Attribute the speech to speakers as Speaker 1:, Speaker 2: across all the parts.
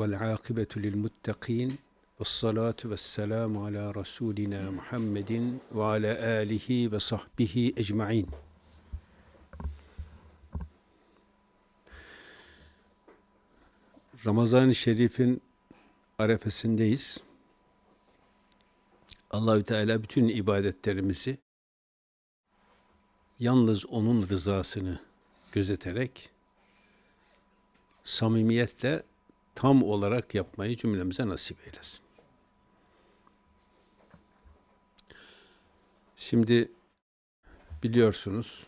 Speaker 1: vel akibetu lil muttakin ve salatu ve selamu ala Resulina Muhammedin ve ala alihi ve sahbihi ecmain. Ramazan-ı Şerif'in arefesindeyiz. Allahü Teala bütün ibadetlerimizi yalnız onun rızasını gözeterek samimiyetle tam olarak yapmayı cümlemize nasip eylesin. Şimdi biliyorsunuz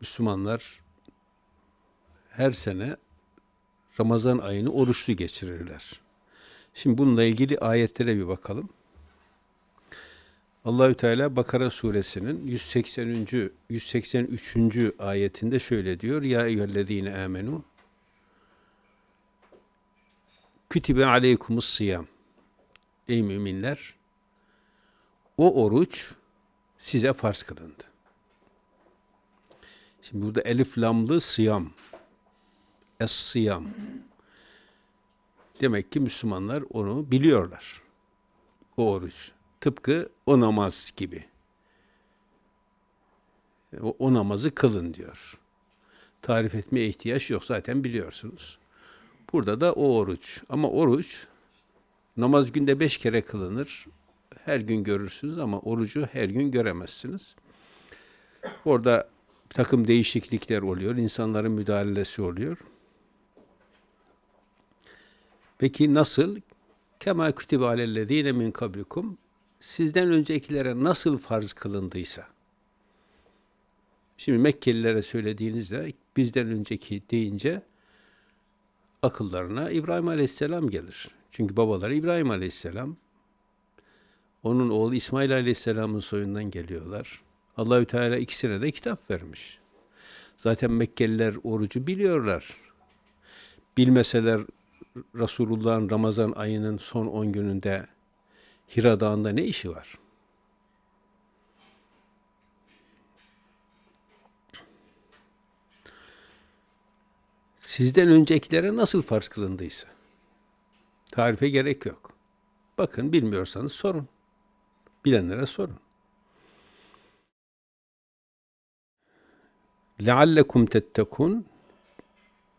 Speaker 1: Müslümanlar her sene Ramazan ayını oruçlu geçirirler. Şimdi bununla ilgili ayetlere bir bakalım. Allahü Teala Bakara suresinin 180. 183. ayetinde şöyle diyor: Ya eyyühellezine amenu Kütibe aleykumus siyam. Ey müminler, o oruç size farz kılındı. Şimdi burada elif lamlı siyam. Es siyam. Demek ki Müslümanlar onu biliyorlar. O oruç. Tıpkı o namaz gibi. E, o, o namazı kılın diyor. Tarif etmeye ihtiyaç yok. Zaten biliyorsunuz. Burada da o oruç. Ama oruç namaz günde beş kere kılınır. Her gün görürsünüz ama orucu her gün göremezsiniz. Orada takım değişiklikler oluyor. insanların müdahalesi oluyor. Peki nasıl? Kema kütübe alellezine min kablikum sizden öncekilere nasıl farz kılındıysa. Şimdi Mekkelilere söylediğinizde bizden önceki deyince akıllarına İbrahim Aleyhisselam gelir. Çünkü babaları İbrahim Aleyhisselam. Onun oğlu İsmail Aleyhisselam'ın soyundan geliyorlar. Allahü Teala ikisine de kitap vermiş. Zaten Mekkeliler orucu biliyorlar. Bilmeseler Resulullah'ın Ramazan ayının son 10 gününde Hira Dağı'nda ne işi var? sizden öncekilere nasıl farz kılındıysa. Tarife gerek yok. Bakın bilmiyorsanız sorun. Bilenlere sorun. لَعَلَّكُمْ تَتَّقُونَ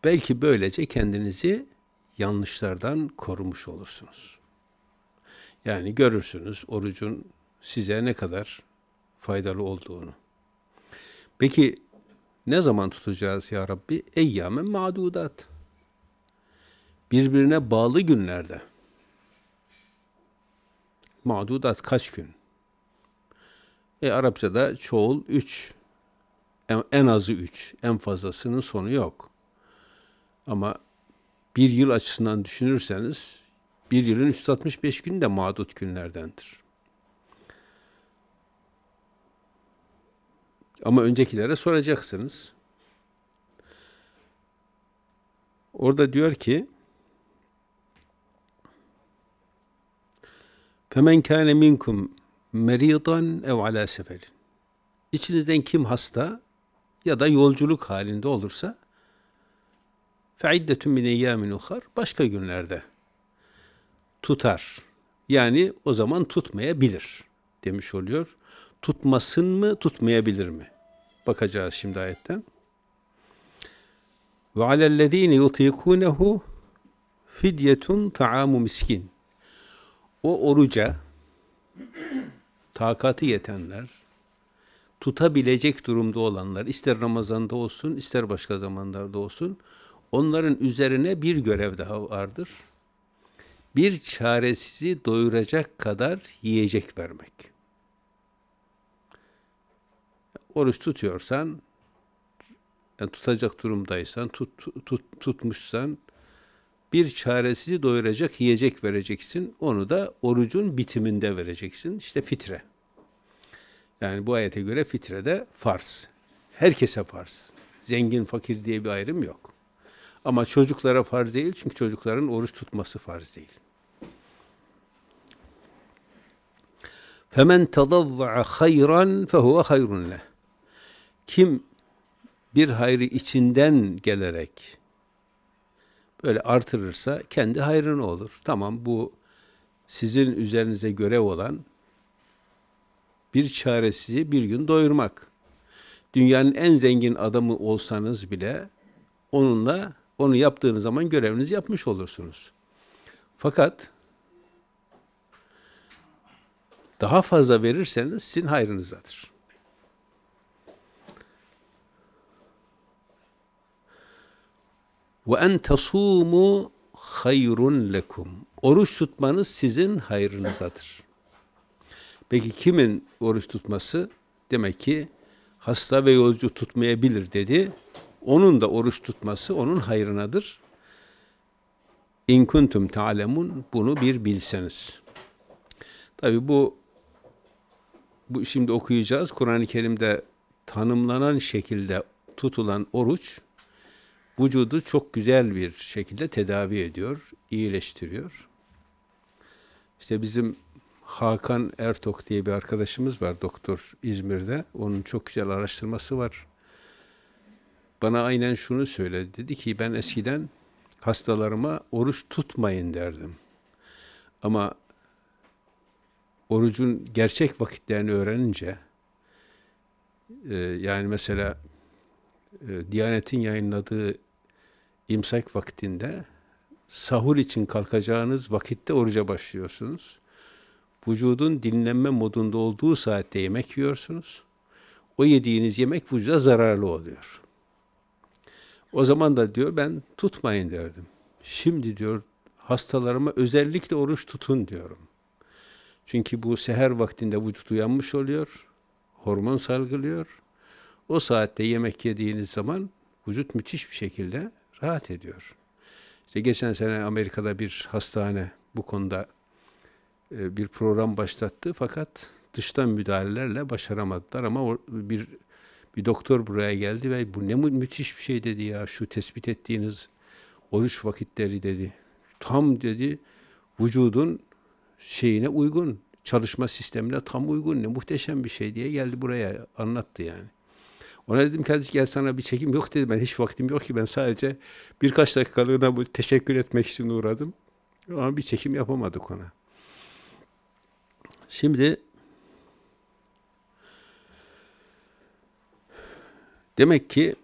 Speaker 1: Belki böylece kendinizi yanlışlardan korumuş olursunuz. Yani görürsünüz orucun size ne kadar faydalı olduğunu. Peki ne zaman tutacağız ya Rabbi? Eyyamen madudat. Birbirine bağlı günlerde. Madudat kaç gün? E Arapçada çoğul 3. En, en azı 3. En fazlasının sonu yok. Ama bir yıl açısından düşünürseniz bir yılın 365 günü de mağdut günlerdendir. Ama öncekilere soracaksınız. Orada diyor ki Femen kâne minkum meridan ev ala seferin. İçinizden kim hasta ya da yolculuk halinde olursa feiddetun min eyyamin uhar başka günlerde tutar. Yani o zaman tutmayabilir demiş oluyor. Tutmasın mı, tutmayabilir mi? bakacağız şimdi ayette. Ve alellezine yutikunehu fidyetun taamu miskin. O oruca takati yetenler, tutabilecek durumda olanlar, ister Ramazan'da olsun, ister başka zamanlarda olsun, onların üzerine bir görev daha vardır. Bir çaresizi doyuracak kadar yiyecek vermek. Oruç tutuyorsan, yani tutacak durumdaysan, tut, tut, tutmuşsan bir çaresizi doyuracak yiyecek vereceksin. Onu da orucun bitiminde vereceksin. İşte fitre. Yani bu ayete göre fitre de farz. Herkese farz. Zengin fakir diye bir ayrım yok. Ama çocuklara farz değil çünkü çocukların oruç tutması farz değil. فَمَنْ تَضَوَّعَ خَيْرًا فَهُوَ خَيْرٌ لَهُ kim bir hayrı içinden gelerek böyle artırırsa kendi hayrını olur. Tamam bu sizin üzerinize görev olan bir çare sizi bir gün doyurmak. Dünyanın en zengin adamı olsanız bile onunla onu yaptığınız zaman görevinizi yapmış olursunuz. Fakat daha fazla verirseniz sizin hayrınızadır. Ve en tasumu hayrun lekum. Oruç tutmanız sizin hayrınızadır. Peki kimin oruç tutması? Demek ki hasta ve yolcu tutmayabilir dedi. Onun da oruç tutması onun hayrınadır. İn kuntum ta'lemun bunu bir bilseniz. Tabi bu bu şimdi okuyacağız. Kur'an-ı Kerim'de tanımlanan şekilde tutulan oruç vücudu çok güzel bir şekilde tedavi ediyor, iyileştiriyor. İşte bizim Hakan Ertok diye bir arkadaşımız var doktor İzmir'de. Onun çok güzel araştırması var. Bana aynen şunu söyledi. Dedi ki ben eskiden hastalarıma oruç tutmayın derdim. Ama orucun gerçek vakitlerini öğrenince e, yani mesela e, Diyanet'in yayınladığı imsak vaktinde sahur için kalkacağınız vakitte oruca başlıyorsunuz. Vücudun dinlenme modunda olduğu saatte yemek yiyorsunuz. O yediğiniz yemek vücuda zararlı oluyor. O zaman da diyor ben tutmayın derdim. Şimdi diyor hastalarıma özellikle oruç tutun diyorum. Çünkü bu seher vaktinde vücut uyanmış oluyor. Hormon salgılıyor. O saatte yemek yediğiniz zaman vücut müthiş bir şekilde Rahat ediyor. İşte geçen sene Amerika'da bir hastane bu konuda e, bir program başlattı fakat dıştan müdahalelerle başaramadılar ama bir bir doktor buraya geldi ve bu ne müthiş bir şey dedi ya şu tespit ettiğiniz oruç vakitleri dedi. Tam dedi vücudun şeyine uygun, çalışma sistemine tam uygun ne muhteşem bir şey diye geldi buraya anlattı yani. Ona dedim kardeş gel sana bir çekim yok dedim Ben hiç vaktim yok ki ben sadece birkaç dakikalığına bu teşekkür etmek için uğradım. Ama bir çekim yapamadık ona. Şimdi demek ki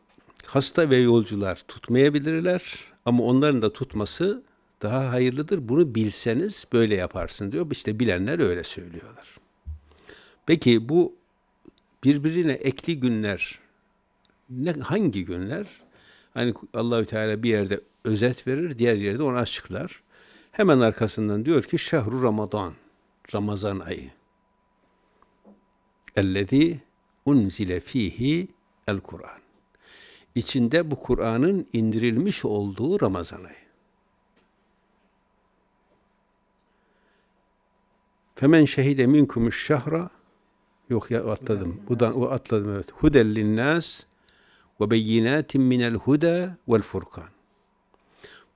Speaker 1: hasta ve yolcular tutmayabilirler ama onların da tutması daha hayırlıdır. Bunu bilseniz böyle yaparsın diyor. İşte bilenler öyle söylüyorlar. Peki bu birbirine ekli günler ne hangi günler? Hani Allahü Teala bir yerde özet verir, diğer yerde onu açıklar. Hemen arkasından diyor ki şehru Ramazan, Ramazan ayı. Ellezî unzile fihi el Kur'an. İçinde bu Kur'an'ın indirilmiş olduğu Ramazan ayı. Femen şehide minkumuş şahra Yok ya atladım. Udan, o atladım evet. Hudellin nas ve beyinatin minel huda vel furkan.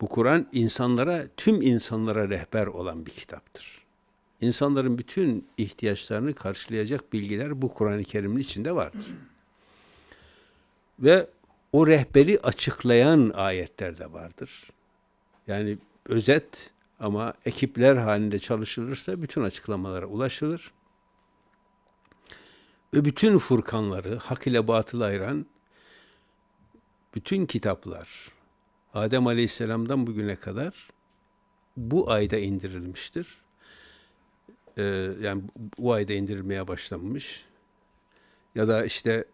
Speaker 1: Bu Kur'an insanlara, tüm insanlara rehber olan bir kitaptır. İnsanların bütün ihtiyaçlarını karşılayacak bilgiler bu Kur'an-ı Kerim'in içinde vardır. Ve o rehberi açıklayan ayetler de vardır. Yani özet ama ekipler halinde çalışılırsa bütün açıklamalara ulaşılır. Ve bütün furkanları, hak ile batıl ayıran bütün kitaplar Adem Aleyhisselam'dan bugüne kadar bu ayda indirilmiştir. Ee, yani bu ayda indirilmeye başlanmış. Ya da işte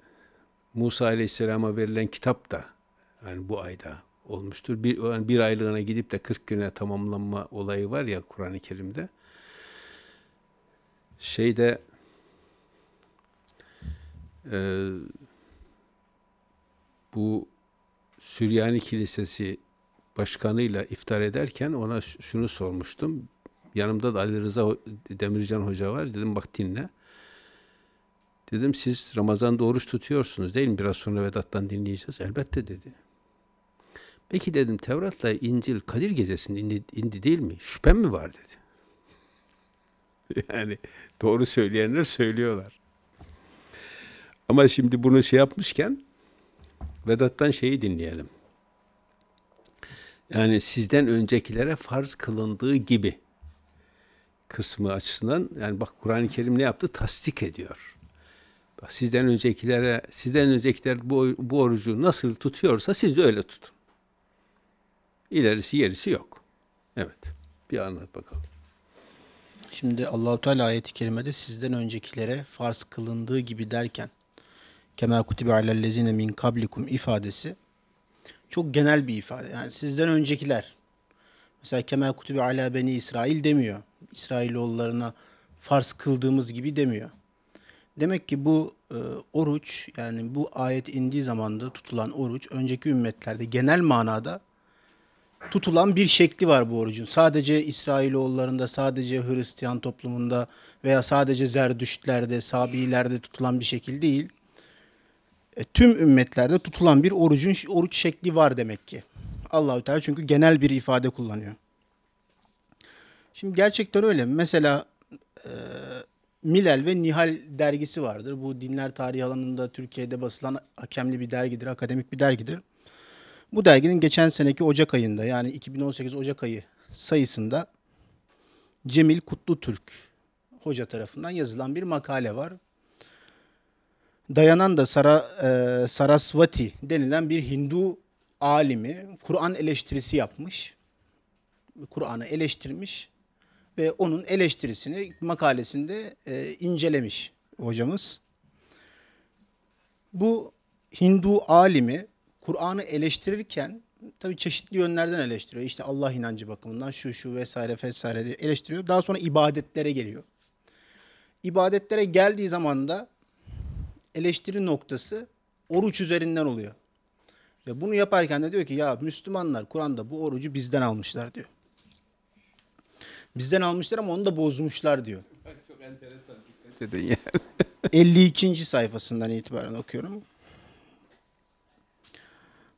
Speaker 1: Musa Aleyhisselam'a verilen kitap da yani bu ayda olmuştur. Bir, yani bir aylığına gidip de 40 güne tamamlanma olayı var ya Kur'an-ı Kerim'de. Şeyde e, bu Süryani Kilisesi başkanıyla iftar ederken ona şunu sormuştum. Yanımda da Ali Rıza Demircan Hoca var. Dedim bak dinle. Dedim siz Ramazan'da oruç tutuyorsunuz değil mi? Biraz sonra Vedat'tan dinleyeceğiz. Elbette dedi. Peki dedim Tevrat'la İncil Kadir Gecesi'nde indi, indi değil mi? Şüphem mi var dedi. Yani doğru söyleyenler söylüyorlar. Ama şimdi bunu şey yapmışken Vedat'tan şeyi dinleyelim. Yani sizden öncekilere farz kılındığı gibi kısmı açısından yani bak Kur'an-ı Kerim ne yaptı? Tasdik ediyor. Bak sizden öncekilere, sizden öncekiler bu, bu orucu nasıl tutuyorsa siz de öyle tutun. İlerisi yerisi yok. Evet. Bir anlat
Speaker 2: bakalım. Şimdi Allahu Teala ayeti kerimede sizden öncekilere farz kılındığı gibi derken kema kutibe alellezine min kablikum ifadesi çok genel bir ifade. Yani sizden öncekiler mesela kema kutibe ala beni İsrail demiyor. İsrailoğullarına farz kıldığımız gibi demiyor. Demek ki bu e, oruç yani bu ayet indiği zamanda tutulan oruç önceki ümmetlerde genel manada tutulan bir şekli var bu orucun. Sadece İsrailoğullarında, sadece Hristiyan toplumunda veya sadece Zerdüştlerde, Sabilerde tutulan bir şekil değil. E, tüm ümmetlerde tutulan bir orucun oruç şekli var demek ki. Allahü Teala çünkü genel bir ifade kullanıyor. Şimdi gerçekten öyle. Mesela e, Milel ve Nihal dergisi vardır. Bu dinler tarihi alanında Türkiye'de basılan hakemli bir dergidir, akademik bir dergidir. Bu derginin geçen seneki Ocak ayında yani 2018 Ocak ayı sayısında Cemil Kutlu Türk hoca tarafından yazılan bir makale var. Dayananda Sara, e, Sarasvati denilen bir Hindu alimi Kur'an eleştirisi yapmış. Kur'an'ı eleştirmiş ve onun eleştirisini makalesinde e, incelemiş hocamız. Bu Hindu alimi Kur'an'ı eleştirirken tabi çeşitli yönlerden eleştiriyor. İşte Allah inancı bakımından şu şu vesaire vesaire eleştiriyor. Daha sonra ibadetlere geliyor. İbadetlere geldiği zaman da eleştiri noktası oruç üzerinden oluyor. Ve bunu yaparken de diyor ki ya Müslümanlar Kur'an'da bu orucu bizden almışlar diyor. Bizden almışlar ama onu da bozmuşlar diyor.
Speaker 1: Çok enteresan
Speaker 2: dikkat edin yani. 52. sayfasından itibaren okuyorum.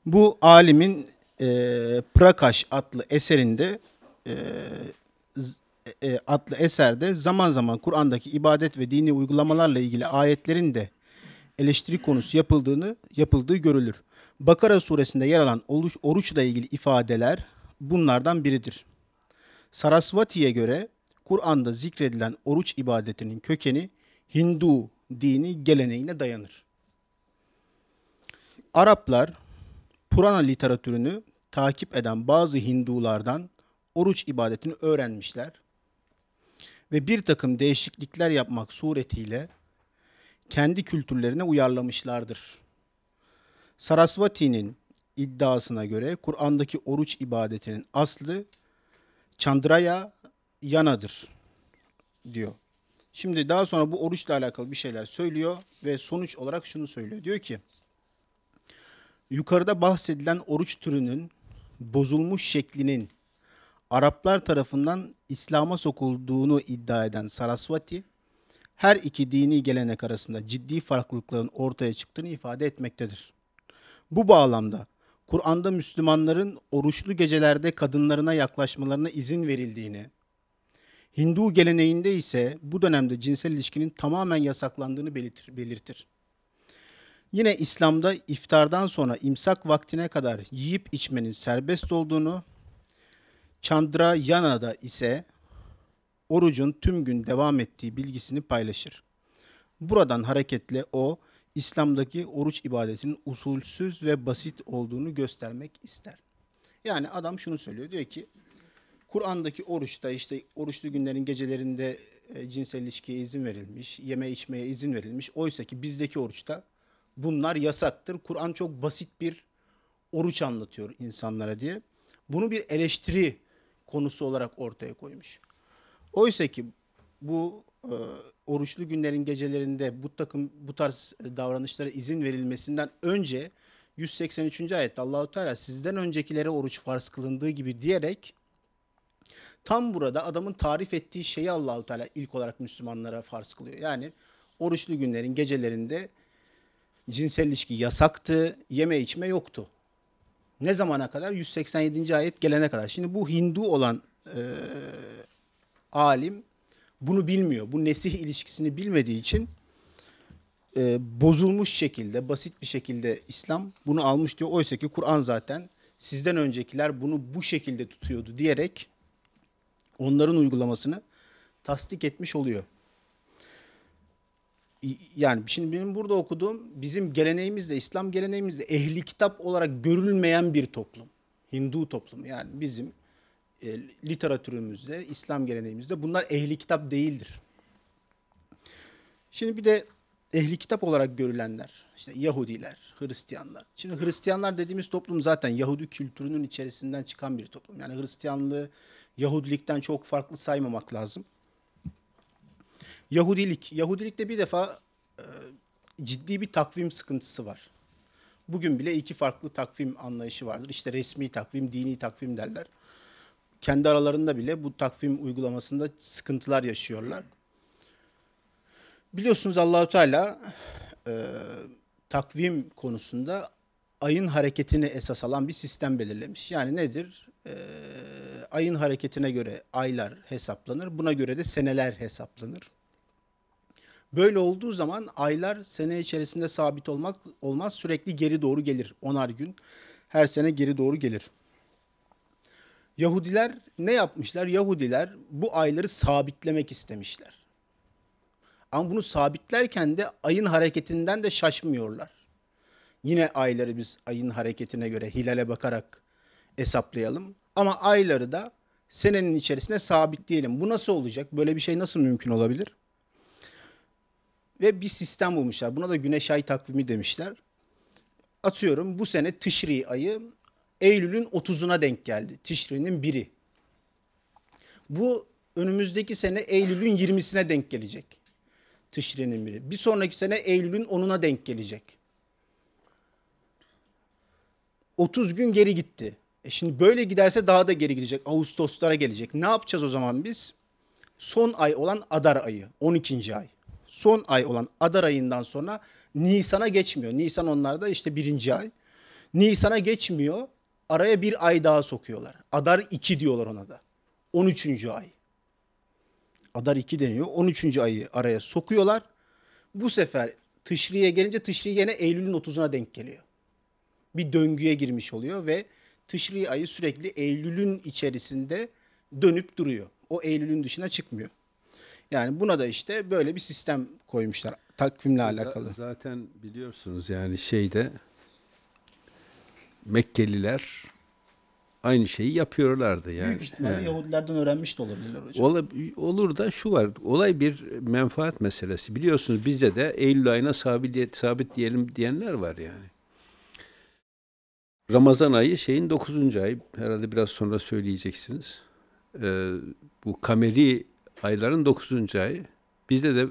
Speaker 2: Bu alimin e, Prakaş adlı eserinde e, e, adlı eserde zaman zaman Kur'an'daki ibadet ve dini uygulamalarla ilgili ayetlerin de eleştiri konusu yapıldığını yapıldığı görülür. Bakara suresinde yer alan oruç, oruçla ilgili ifadeler bunlardan biridir. Sarasvati'ye göre Kur'an'da zikredilen oruç ibadetinin kökeni Hindu dini geleneğine dayanır. Araplar Purana literatürünü takip eden bazı Hindulardan oruç ibadetini öğrenmişler ve bir takım değişiklikler yapmak suretiyle kendi kültürlerine uyarlamışlardır. Sarasvati'nin iddiasına göre Kur'an'daki oruç ibadetinin aslı Chandraya yanadır diyor. Şimdi daha sonra bu oruçla alakalı bir şeyler söylüyor ve sonuç olarak şunu söylüyor. Diyor ki yukarıda bahsedilen oruç türünün bozulmuş şeklinin Araplar tarafından İslam'a sokulduğunu iddia eden Sarasvati her iki dini gelenek arasında ciddi farklılıkların ortaya çıktığını ifade etmektedir. Bu bağlamda Kur'an'da Müslümanların oruçlu gecelerde kadınlarına yaklaşmalarına izin verildiğini, Hindu geleneğinde ise bu dönemde cinsel ilişkinin tamamen yasaklandığını belirtir. belirtir. Yine İslam'da iftardan sonra imsak vaktine kadar yiyip içmenin serbest olduğunu, Chandra Yana'da ise orucun tüm gün devam ettiği bilgisini paylaşır. Buradan hareketle o, İslam'daki oruç ibadetinin usulsüz ve basit olduğunu göstermek ister. Yani adam şunu söylüyor, diyor ki, Kur'an'daki oruçta işte oruçlu günlerin gecelerinde e, cinsel ilişkiye izin verilmiş, yeme içmeye izin verilmiş. Oysa ki bizdeki oruçta bunlar yasaktır. Kur'an çok basit bir oruç anlatıyor insanlara diye. Bunu bir eleştiri konusu olarak ortaya koymuş. Oysa ki bu e, oruçlu günlerin gecelerinde bu takım bu tarz e, davranışlara izin verilmesinden önce 183. ayette Allahu Teala sizden öncekilere oruç farz kılındığı gibi diyerek tam burada adamın tarif ettiği şeyi Allahu Teala ilk olarak Müslümanlara farz kılıyor. Yani oruçlu günlerin gecelerinde cinsel ilişki yasaktı, yeme içme yoktu. Ne zamana kadar? 187. ayet gelene kadar. Şimdi bu Hindu olan e, alim bunu bilmiyor. Bu nesih ilişkisini bilmediği için e, bozulmuş şekilde, basit bir şekilde İslam bunu almış diyor. Oysa ki Kur'an zaten sizden öncekiler bunu bu şekilde tutuyordu diyerek onların uygulamasını tasdik etmiş oluyor. Yani şimdi benim burada okuduğum bizim geleneğimizde, İslam geleneğimizde ehli kitap olarak görülmeyen bir toplum. Hindu toplumu yani bizim e, literatürümüzde, İslam geleneğimizde bunlar ehli kitap değildir. Şimdi bir de ehli kitap olarak görülenler, işte Yahudiler, Hristiyanlar. Şimdi Hristiyanlar dediğimiz toplum zaten Yahudi kültürünün içerisinden çıkan bir toplum. Yani Hristiyanlığı Yahudilikten çok farklı saymamak lazım. Yahudilik, Yahudilikte bir defa e, ciddi bir takvim sıkıntısı var. Bugün bile iki farklı takvim anlayışı vardır. İşte resmi takvim, dini takvim derler kendi aralarında bile bu takvim uygulamasında sıkıntılar yaşıyorlar. Biliyorsunuz Allahu Teala e, takvim konusunda ayın hareketini esas alan bir sistem belirlemiş. Yani nedir? E, ayın hareketine göre aylar hesaplanır. Buna göre de seneler hesaplanır. Böyle olduğu zaman aylar sene içerisinde sabit olmak olmaz. Sürekli geri doğru gelir. Onar gün her sene geri doğru gelir. Yahudiler ne yapmışlar? Yahudiler bu ayları sabitlemek istemişler. Ama bunu sabitlerken de ayın hareketinden de şaşmıyorlar. Yine ayları biz ayın hareketine göre hilale bakarak hesaplayalım. Ama ayları da senenin içerisine sabitleyelim. Bu nasıl olacak? Böyle bir şey nasıl mümkün olabilir? Ve bir sistem bulmuşlar. Buna da güneş ay takvimi demişler. Atıyorum bu sene Tışri ayı Eylül'ün 30'una denk geldi. Tişri'nin biri. Bu önümüzdeki sene Eylül'ün 20'sine denk gelecek. Tişri'nin biri. Bir sonraki sene Eylül'ün 10'una denk gelecek. 30 gün geri gitti. E şimdi böyle giderse daha da geri gidecek. Ağustoslara gelecek. Ne yapacağız o zaman biz? Son ay olan Adar ayı. 12. ay. Son ay olan Adar ayından sonra Nisan'a geçmiyor. Nisan onlarda işte birinci ay. Nisan'a geçmiyor. Araya bir ay daha sokuyorlar. Adar 2 diyorlar ona da. 13. ay. Adar 2 deniyor. 13. ayı araya sokuyorlar. Bu sefer Tışri'ye gelince Tışri yine Eylül'ün 30'una denk geliyor. Bir döngüye girmiş oluyor ve Tışri ayı sürekli Eylül'ün içerisinde dönüp duruyor. O Eylül'ün dışına çıkmıyor. Yani buna da işte böyle bir sistem koymuşlar takvimle alakalı. Zaten biliyorsunuz
Speaker 1: yani şeyde Mekkeliler aynı şeyi yapıyorlardı yani. Büyük ihtimalle yani.
Speaker 2: Yahudilerden öğrenmiş de olabilirler hocam.
Speaker 1: Ola, olur da şu var. Olay bir menfaat meselesi. Biliyorsunuz bizde de Eylül ayına sabit, sabit diyelim diyenler var yani. Ramazan ayı şeyin 9. ayı. Herhalde biraz sonra söyleyeceksiniz. Ee, bu kameri ayların 9. ayı. Bizde de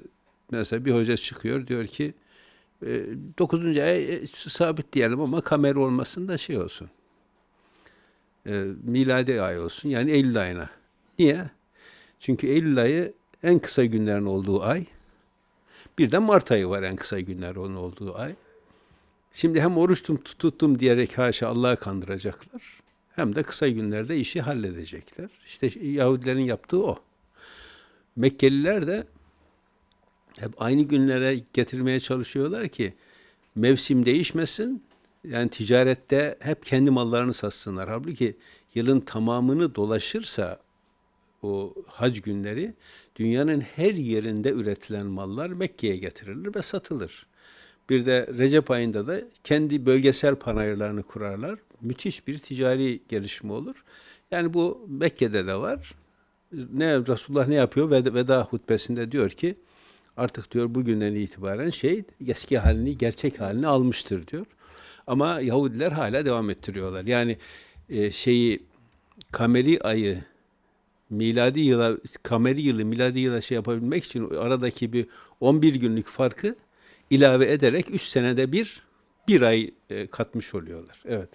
Speaker 1: mesela bir hoca çıkıyor diyor ki ee, dokuzuncu ay e, sabit diyelim ama kamer olmasın da şey olsun. E, miladi ay olsun. Yani Eylül ayına. Niye? Çünkü Eylül ayı en kısa günlerin olduğu ay. Bir de Mart ayı var en kısa günler onun olduğu ay. Şimdi hem oruç tuttum diyerek haşa Allah'a kandıracaklar. Hem de kısa günlerde işi halledecekler. İşte Yahudilerin yaptığı o. Mekkeliler de hep aynı günlere getirmeye çalışıyorlar ki mevsim değişmesin. Yani ticarette hep kendi mallarını satsınlar. Halbuki yılın tamamını dolaşırsa o hac günleri dünyanın her yerinde üretilen mallar Mekke'ye getirilir ve satılır. Bir de Recep ayında da kendi bölgesel panayırlarını kurarlar. Müthiş bir ticari gelişme olur. Yani bu Mekke'de de var. Ne Resulullah ne yapıyor? Veda hutbesinde diyor ki artık diyor bugünden itibaren şey eski halini, gerçek halini almıştır diyor. Ama Yahudiler hala devam ettiriyorlar. Yani e, şeyi kameri ayı miladi yıla kameri yılı miladi yıla şey yapabilmek için aradaki bir 11 günlük farkı ilave ederek 3 senede bir bir ay e, katmış oluyorlar. Evet.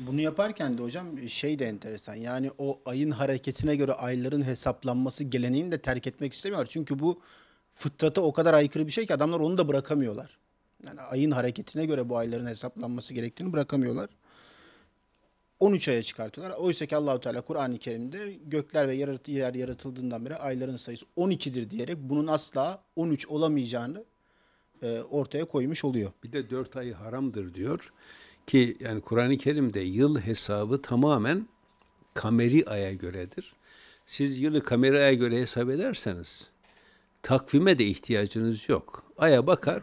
Speaker 2: Bunu yaparken de hocam e, şey de enteresan. Yani o ayın hareketine göre ayların hesaplanması geleneğini de terk etmek istemiyorlar. Çünkü bu fıtrata o kadar aykırı bir şey ki adamlar onu da bırakamıyorlar. Yani ayın hareketine göre bu ayların hesaplanması gerektiğini bırakamıyorlar. 13 aya çıkartıyorlar. Oysa ki Allahu Teala Kur'an-ı Kerim'de gökler ve yer yaratıldığından beri ayların sayısı 12'dir diyerek bunun asla 13 olamayacağını e, ortaya koymuş oluyor.
Speaker 1: Bir de 4 ayı haramdır diyor. Ki yani Kur'an-ı Kerim'de yıl hesabı tamamen kameri aya göredir. Siz yılı kameri aya göre hesap ederseniz takvime de ihtiyacınız yok. Aya bakar,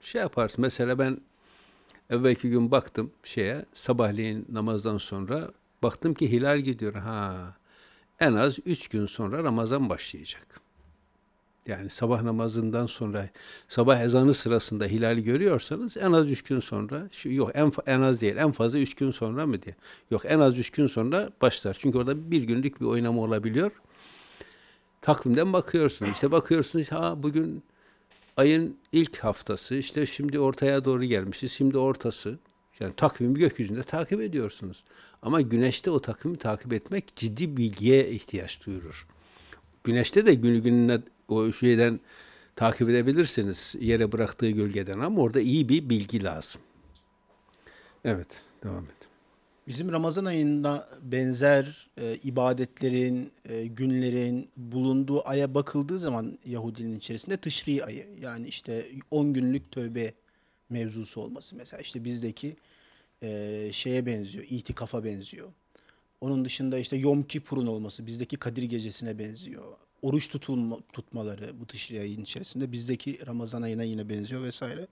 Speaker 1: şey yaparsın. Mesela ben evvelki gün baktım şeye, sabahleyin namazdan sonra baktım ki hilal gidiyor. Ha, en az üç gün sonra Ramazan başlayacak yani sabah namazından sonra sabah ezanı sırasında hilali görüyorsanız en az üç gün sonra şu yok en, en az değil en fazla üç gün sonra mı diye. Yok en az üç gün sonra başlar. Çünkü orada bir günlük bir oynama olabiliyor. Takvimden bakıyorsunuz. işte bakıyorsunuz ha bugün ayın ilk haftası işte şimdi ortaya doğru gelmişiz. Şimdi ortası. Yani takvimi gökyüzünde takip ediyorsunuz. Ama güneşte o takvimi takip etmek ciddi bilgiye ihtiyaç duyurur. Güneşte de günü gününe o şeyden takip edebilirsiniz yere bıraktığı gölgeden ama orada iyi bir bilgi lazım.
Speaker 2: Evet, devam et. Bizim Ramazan ayında benzer e, ibadetlerin, e, günlerin bulunduğu aya bakıldığı zaman Yahudinin içerisinde Tışri ayı yani işte 10 günlük tövbe mevzusu olması mesela işte bizdeki e, şeye benziyor, itikafa benziyor. Onun dışında işte Yom Kipur'un olması bizdeki Kadir gecesine benziyor oruç tutulma, tutmaları bu Tışri ayın içerisinde bizdeki Ramazan ayına yine benziyor vesaire.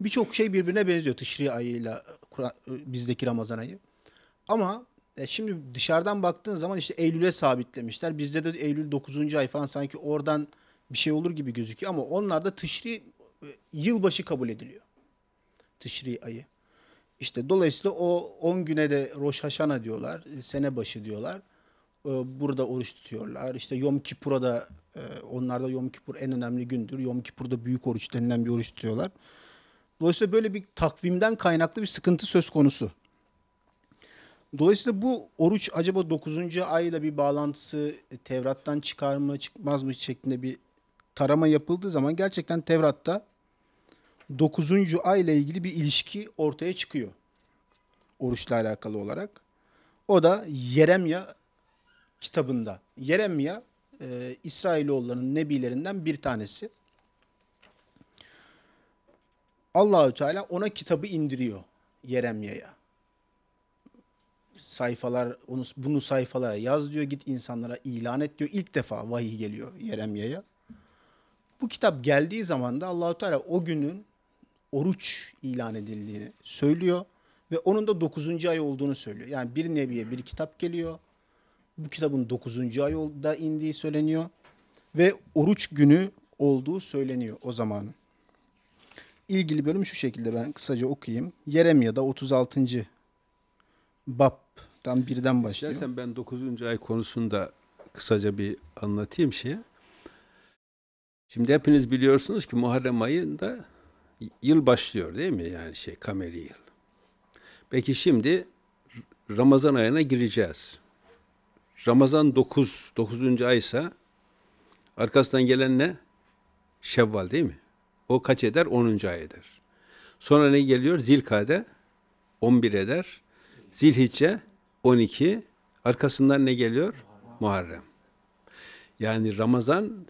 Speaker 2: Birçok şey birbirine benziyor Tışri ayıyla e, bizdeki Ramazan ayı. Ama e, şimdi dışarıdan baktığın zaman işte Eylül'e sabitlemişler. Bizde de Eylül 9. ay falan sanki oradan bir şey olur gibi gözüküyor ama onlarda Tışri e, yılbaşı kabul ediliyor. Tışri ayı. İşte dolayısıyla o 10 güne de Roş Haşana diyorlar, e, sene başı diyorlar. E, burada oruç tutuyorlar. İşte Yom Kipur'a da e, onlarda Yom Kipur en önemli gündür. Yom Kipur'da büyük oruç denilen bir oruç tutuyorlar. Dolayısıyla böyle bir takvimden kaynaklı bir sıkıntı söz konusu. Dolayısıyla bu oruç acaba 9. ayla bir bağlantısı e, Tevrat'tan çıkar mı çıkmaz mı şeklinde bir tarama yapıldığı zaman gerçekten Tevrat'ta 9. ayla ilgili bir ilişki ortaya çıkıyor. Oruçla alakalı olarak. O da Yeremya kitabında. Yeremya e, İsrailoğullarının nebilerinden bir tanesi. Allahü Teala ona kitabı indiriyor Yeremya'ya. Sayfalar onu bunu sayfalara yaz diyor, git insanlara ilan et diyor. İlk defa vahiy geliyor Yeremya'ya. Bu kitap geldiği zaman da Allahü Teala o günün oruç ilan edildiğini söylüyor ve onun da 9. ay olduğunu söylüyor. Yani bir nebiye bir kitap geliyor bu kitabın 9. ayda indiği söyleniyor ve oruç günü olduğu söyleniyor o zamanı. İlgili bölüm şu şekilde ben kısaca okuyayım. Yeremya'da 36. baptan birden başlıyor. İstersen
Speaker 1: ben 9. ay konusunda kısaca bir anlatayım şeye. Şimdi hepiniz biliyorsunuz ki Muharrem ayında yıl başlıyor değil mi? Yani şey kameri yıl. Peki şimdi Ramazan ayına gireceğiz. Ramazan 9, 9. ay ise arkasından gelen ne? Şevval değil mi? O kaç eder? 10. ay eder. Sonra ne geliyor? Zilkade 11 eder. Zilhicce 12. Arkasından ne geliyor? Muharrem. Yani Ramazan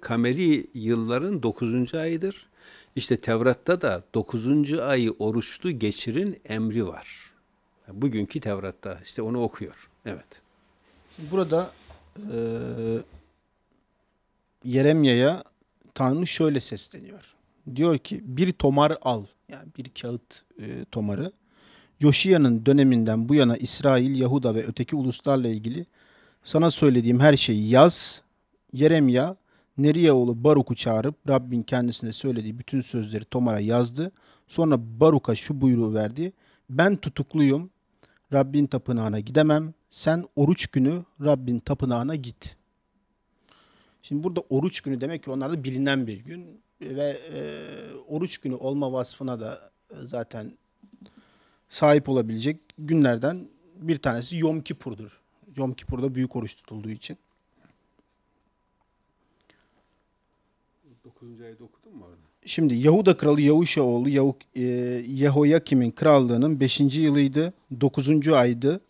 Speaker 1: kameri yılların 9. ayıdır. İşte Tevrat'ta da 9. ayı oruçlu geçirin emri var. Bugünkü Tevrat'ta işte onu okuyor. Evet.
Speaker 2: Şimdi burada e, Yeremya'ya Tanrı şöyle sesleniyor. Diyor ki bir tomar al. Yani bir kağıt e, tomarı. Yoşiya'nın döneminden bu yana İsrail, Yahuda ve öteki uluslarla ilgili sana söylediğim her şeyi yaz. Yeremya Neriye oğlu Baruk'u çağırıp Rabbin kendisine söylediği bütün sözleri Tomar'a yazdı. Sonra Baruk'a şu buyruğu verdi. Ben tutukluyum. Rabbin tapınağına gidemem. Sen oruç günü Rabbin tapınağına git. Şimdi burada oruç günü demek ki onlarda bilinen bir gün ve e, oruç günü olma vasfına da e, zaten sahip olabilecek günlerden bir tanesi Yom Kipur'dur. Yom Kipur'da büyük oruç tutulduğu için.
Speaker 1: 9. ayet okudun mu
Speaker 2: orada? Şimdi Yahuda kralı Yahuşa oğlu Yavuk, e, Yehoyakim'in krallığının 5. yılıydı. 9. aydı.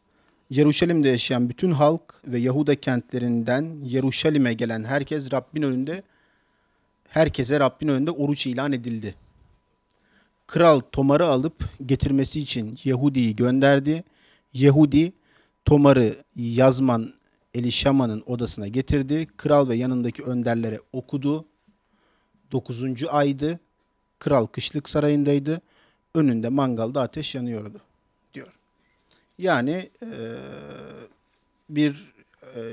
Speaker 2: Yeruşalim'de yaşayan bütün halk ve Yahuda kentlerinden Yeruşalim'e gelen herkes Rabbin önünde herkese Rabbin önünde oruç ilan edildi. Kral Tomar'ı alıp getirmesi için Yahudi'yi gönderdi. Yahudi Tomar'ı yazman Elişama'nın odasına getirdi. Kral ve yanındaki önderlere okudu 9. aydı. Kral kışlık sarayındaydı. Önünde mangalda ateş yanıyordu diyor. Yani bir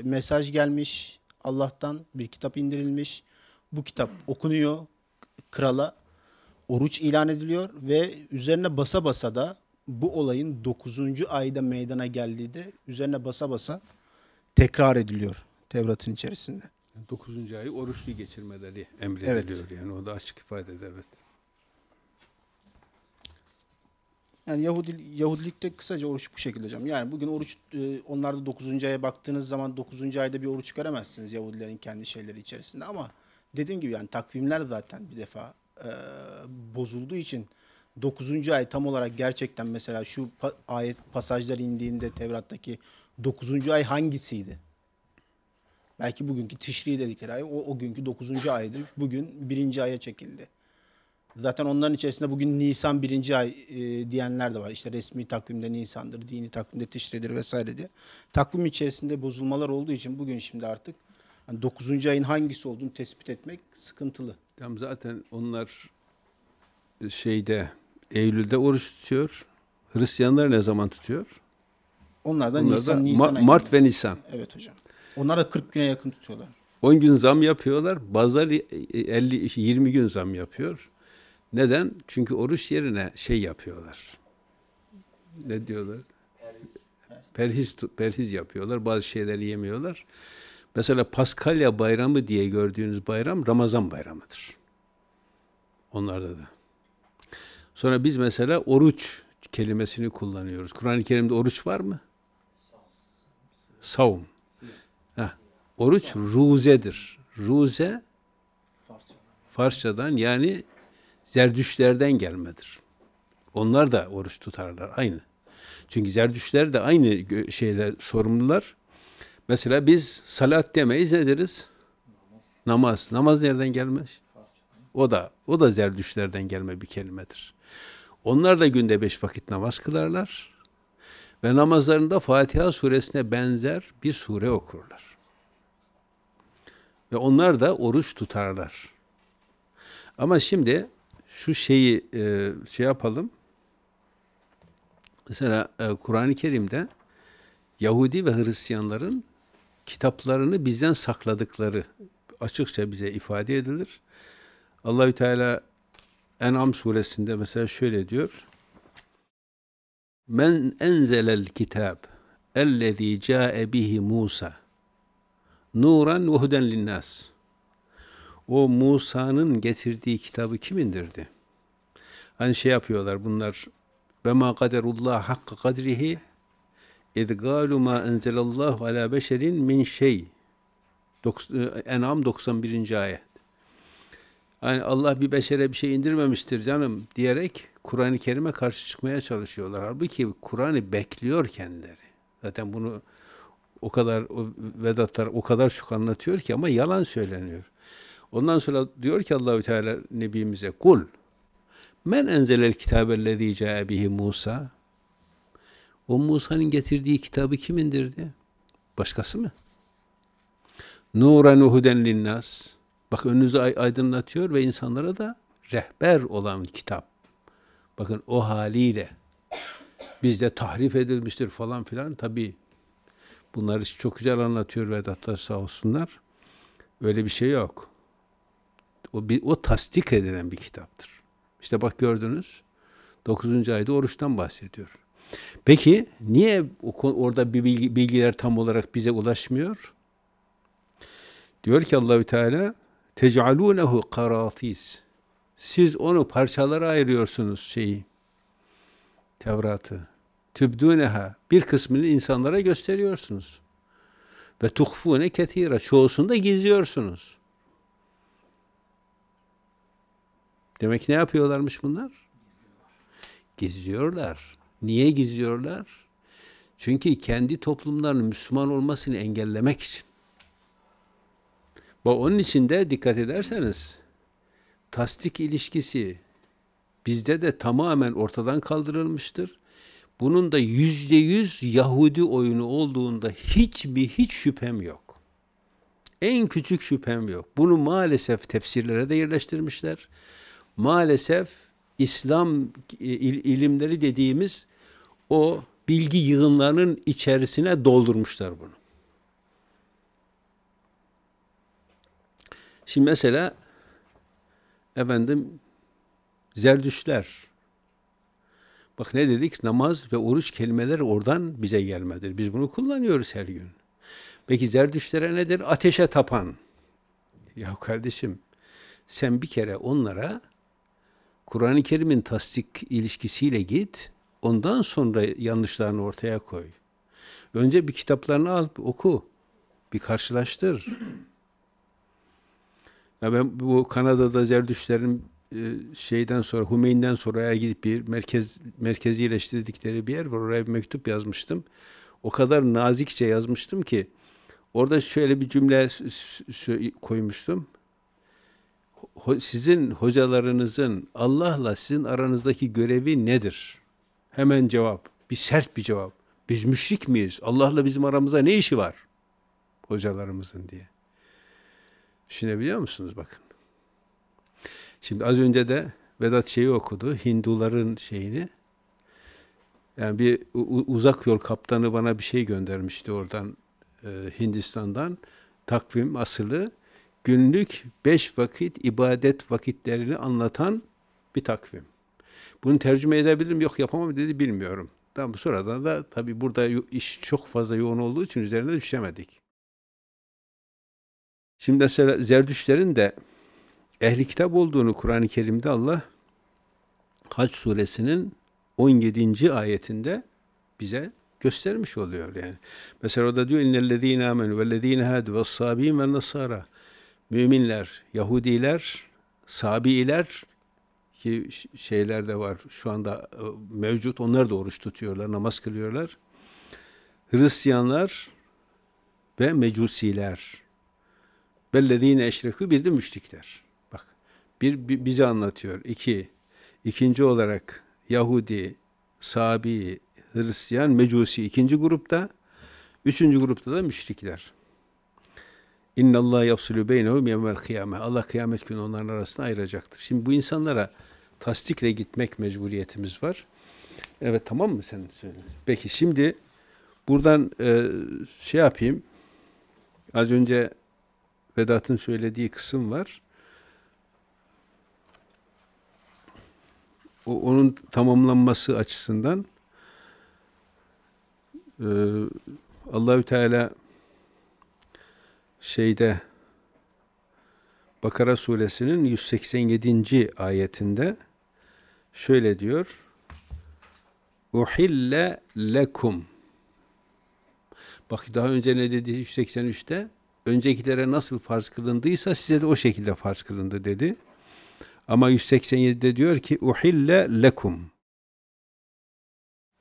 Speaker 2: mesaj gelmiş Allah'tan bir kitap indirilmiş. Bu kitap okunuyor krala. Oruç ilan ediliyor ve üzerine basa basa da bu olayın 9. ayda meydana geldiği de üzerine basa basa tekrar ediliyor Tevrat'ın içerisinde. Dokuzuncu ayı oruçlu geçirmeleri emrediliyor evet. yani o da açık ifadede evet. Yani Yahudi, Yahudilikte kısaca oruç bu şekilde hocam. Yani bugün oruç e, onlarda dokuzuncu aya baktığınız zaman dokuzuncu ayda bir oruç göremezsiniz Yahudilerin kendi şeyleri içerisinde ama dediğim gibi yani takvimler zaten bir defa e, bozulduğu için dokuzuncu ay tam olarak gerçekten mesela şu pa ayet pasajlar indiğinde Tevrat'taki dokuzuncu ay hangisiydi? Belki bugünkü Tişri dedikleri ay o, o günkü 9. aydı. Bugün 1. aya çekildi. Zaten onların içerisinde bugün Nisan 1. ay e, diyenler de var. İşte resmi takvimde Nisan'dır, dini takvimde Tişri'dir vesaire diye. Takvim içerisinde bozulmalar olduğu için bugün şimdi artık hani 9. ayın hangisi olduğunu tespit etmek sıkıntılı. Tam zaten onlar
Speaker 1: e, şeyde Eylül'de oruç tutuyor. Hristiyanlar ne zaman tutuyor?
Speaker 2: Onlardan Onlar Nisan, Nisan Mart ayında. ve Nisan. Evet hocam. Onlar da 40 güne yakın tutuyorlar.
Speaker 1: 10 gün zam yapıyorlar. Bazıları 50 20 gün zam yapıyor. Neden? Çünkü oruç yerine şey yapıyorlar. Ne diyorlar? Perhiz perhiz yapıyorlar. Bazı şeyleri yemiyorlar. Mesela Paskalya Bayramı diye gördüğünüz bayram Ramazan bayramıdır. Onlarda da. Sonra biz mesela oruç kelimesini kullanıyoruz. Kur'an-ı Kerim'de oruç var mı? Savun. Oruç ruzedir. Ruze Farsçadan yani Zerdüşlerden gelmedir. Onlar da oruç tutarlar aynı. Çünkü Zerdüşler de aynı şeyle sorumlular. Mesela biz salat demeyiz ne deriz? Namaz. Namaz nereden gelmiş? O da o da Zerdüşlerden gelme bir kelimedir. Onlar da günde beş vakit namaz kılarlar ve namazlarında Fatiha suresine benzer bir sure okurlar. Ve onlar da oruç tutarlar. Ama şimdi şu şeyi e, şey yapalım. Mesela e, Kur'an-ı Kerim'de Yahudi ve Hristiyanların kitaplarını bizden sakladıkları açıkça bize ifade edilir. Allahü Teala En'am suresinde mesela şöyle diyor. Men enzelel kitab ellezî câe bihi Musa nuran ve huden linnas. O Musa'nın getirdiği kitabı kim indirdi? Hani şey yapıyorlar bunlar ve ma kaderullah hakkı kadrihi اِذْ قَالُوا مَا اَنْزَلَ اللّٰهُ عَلَى şey. E, en'am 91. ayet. Yani Allah bir beşere bir şey indirmemiştir canım diyerek Kur'an-ı Kerim'e karşı çıkmaya çalışıyorlar. Halbuki Kur'an'ı bekliyor kendileri. Zaten bunu o kadar o Vedatlar o kadar çok anlatıyor ki ama yalan söyleniyor. Ondan sonra diyor ki Allahü Teala nebimize kul men enzelel kitabellezî câe bihi Musa o Musa'nın getirdiği kitabı kim indirdi? Başkası mı? Nuran huden linnas. Bak önünüzü aydınlatıyor ve insanlara da rehber olan kitap. Bakın o haliyle bizde tahrif edilmiştir falan filan tabii. Bunları çok güzel anlatıyor Vedatlar sağ olsunlar. Öyle bir şey yok. O, bir, o tasdik edilen bir kitaptır. İşte bak gördünüz. dokuzuncu ayda oruçtan bahsediyor. Peki niye orada bir bilgi, bilgiler tam olarak bize ulaşmıyor? Diyor ki Allahü Teala tecalunehu karatis. Siz onu parçalara ayırıyorsunuz şeyi. Tevrat'ı tübdüneha bir kısmını insanlara gösteriyorsunuz. Ve tuhfune ketira çoğusunu da gizliyorsunuz. Demek ne yapıyorlarmış bunlar? Gizliyorlar. Niye gizliyorlar? Çünkü kendi toplumlarının Müslüman olmasını engellemek için. Ve onun için de dikkat ederseniz tasdik ilişkisi bizde de tamamen ortadan kaldırılmıştır bunun da yüzde yüz Yahudi oyunu olduğunda hiçbir hiç şüphem yok. En küçük şüphem yok. Bunu maalesef tefsirlere de yerleştirmişler. Maalesef İslam e, il, ilimleri dediğimiz o bilgi yığınlarının içerisine doldurmuşlar bunu. Şimdi mesela efendim Zerdüşler Bak ne dedik? Namaz ve oruç kelimeler oradan bize gelmedir. Biz bunu kullanıyoruz her gün. Peki zerdüştlere nedir? Ateşe tapan. Ya kardeşim sen bir kere onlara Kur'an-ı Kerim'in tasdik ilişkisiyle git. Ondan sonra yanlışlarını ortaya koy. Önce bir kitaplarını al, bir oku. Bir karşılaştır. Ya ben bu Kanada'da Zerdüştlerin e, şeyden sonra Hümeyn'den sonra oraya gidip bir merkez merkezi iyileştirdikleri bir yer var. Oraya bir mektup yazmıştım. O kadar nazikçe yazmıştım ki orada şöyle bir cümle koymuştum. Sizin hocalarınızın Allah'la sizin aranızdaki görevi nedir? Hemen cevap. Bir sert bir cevap. Biz müşrik miyiz? Allah'la bizim aramızda ne işi var? Hocalarımızın diye. Düşünebiliyor musunuz bakın? Şimdi az önce de Vedat şeyi okudu, Hinduların şeyini. Yani bir uzak yol kaptanı bana bir şey göndermişti oradan, e, Hindistan'dan. Takvim asılı, günlük beş vakit ibadet vakitlerini anlatan bir takvim. Bunu tercüme edebilirim, yok yapamam dedi, bilmiyorum. tam bu sırada da tabii burada iş çok fazla yoğun olduğu için üzerine düşemedik. Şimdi mesela Zerdüşlerin de ehli kitap olduğunu Kur'an-ı Kerim'de Allah Hac suresinin 17. ayetinde bize göstermiş oluyor yani. Mesela orada diyor innellezîne âmenû vellezîne hâdû vessâbîn ve nasara. Müminler, Yahudiler, Sabiiler ki şeyler de var şu anda e, mevcut. Onlar da oruç tutuyorlar, namaz kılıyorlar. Hristiyanlar ve Mecusiler. Bellezîne eşrekû bir de müşrikler. Bir, bir bize anlatıyor. İki, ikinci olarak Yahudi, Sabi, Hristiyan, Mecusi ikinci grupta. Üçüncü grupta da müşrikler. İnna Allah yafsulu beynehum yevmel kıyame. Allah kıyamet günü onların arasında ayıracaktır. Şimdi bu insanlara tasdikle gitmek mecburiyetimiz var. Evet tamam mı sen söyle. Peki şimdi buradan e, şey yapayım. Az önce Vedat'ın söylediği kısım var. o, onun tamamlanması açısından e, Allahü Teala şeyde Bakara suresinin 187. ayetinde şöyle diyor. Uhille lekum. Bak daha önce ne dedi 183'te? Öncekilere nasıl farz kılındıysa size de o şekilde farz kılındı dedi. Ama 187'de diyor ki uhille lekum.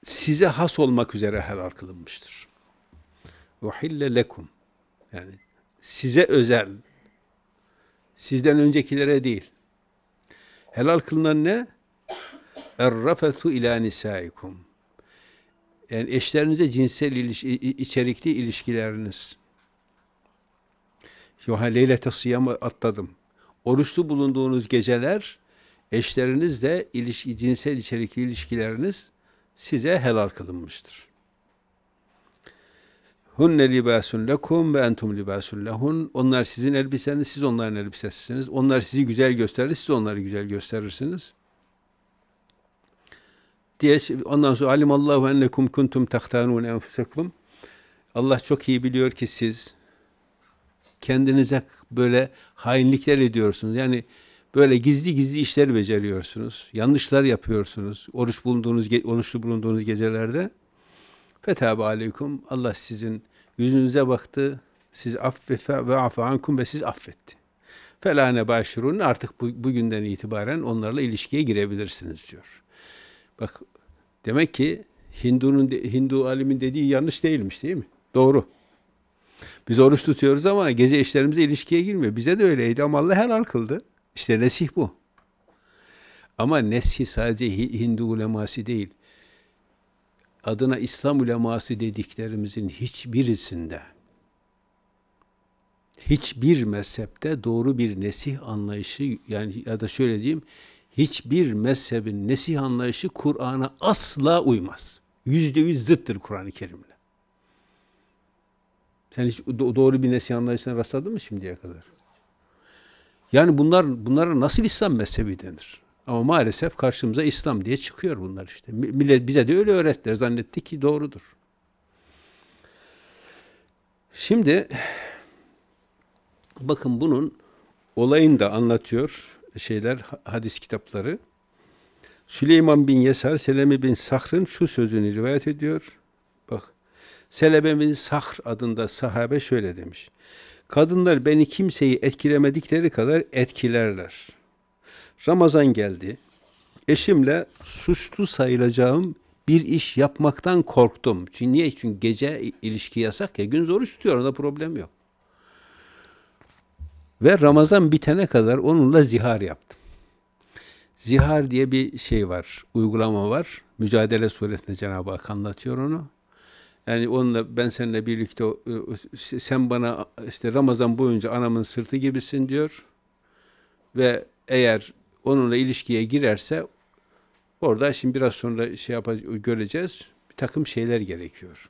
Speaker 1: Size has olmak üzere helal kılınmıştır. Uhille lekum. Yani size özel. Sizden öncekilere değil. Helal kılınan ne? Errafetu ila nisaikum. Yani eşlerinize cinsel iliş içerikli ilişkileriniz. Şu an Leylete Siyam'ı atladım oruçlu bulunduğunuz geceler eşlerinizle ilişki, cinsel içerikli ilişkileriniz size helal kılınmıştır. Hunne libasun lekum ve entum libasun lehun. Onlar sizin elbiseniz, siz onların elbisesisiniz. Onlar sizi güzel gösterir, siz onları güzel gösterirsiniz. Diye şey, ondan sonra alimallahu ennekum kuntum tahtanun enfusakum. Allah çok iyi biliyor ki siz kendinize böyle hainlikler ediyorsunuz. Yani böyle gizli gizli işler beceriyorsunuz. Yanlışlar yapıyorsunuz. Oruç bulunduğunuz oruçlu bulunduğunuz gecelerde. Fetâbe aleyküm. Allah sizin yüzünüze baktı. Siz affefe ve afankum ve siz affetti. Felâne başvurun artık bu, bugünden itibaren onlarla ilişkiye girebilirsiniz diyor. Bak demek ki Hindu'nun Hindu alimin dediği yanlış değilmiş değil mi? Doğru. Biz oruç tutuyoruz ama gece işlerimize ilişkiye girmiyor. Bize de öyleydi ama Allah helal kıldı. İşte nesih bu. Ama nesih sadece Hindu uleması değil. Adına İslam uleması dediklerimizin hiçbirisinde hiçbir mezhepte doğru bir nesih anlayışı yani ya da şöyle diyeyim hiçbir mezhebin nesih anlayışı Kur'an'a asla uymaz. Yüzde yüz zıttır Kur'an-ı Kerim'le. Sen hiç doğru bir nesli anlayışına rastladın mı şimdiye kadar? Yani bunlar bunlara nasıl İslam mezhebi denir? Ama maalesef karşımıza İslam diye çıkıyor bunlar işte. Millet bize de öyle öğrettiler. Zannetti ki doğrudur. Şimdi bakın bunun olayını da anlatıyor şeyler hadis kitapları. Süleyman bin Yesar, Selemi bin Sahr'ın şu sözünü rivayet ediyor. Selebe Sahr adında sahabe şöyle demiş. Kadınlar beni kimseyi etkilemedikleri kadar etkilerler. Ramazan geldi. Eşimle suçlu sayılacağım bir iş yapmaktan korktum. Çünkü niye? Çünkü gece ilişki yasak ya. Gün oruç tutuyor. Orada problem yok. Ve Ramazan bitene kadar onunla zihar yaptım. Zihar diye bir şey var, uygulama var. Mücadele suresinde Cenab-ı Hak anlatıyor onu. Yani onunla ben seninle birlikte sen bana işte Ramazan boyunca anamın sırtı gibisin diyor. Ve eğer onunla ilişkiye girerse orada şimdi biraz sonra şey yapacağız göreceğiz. Bir takım şeyler gerekiyor.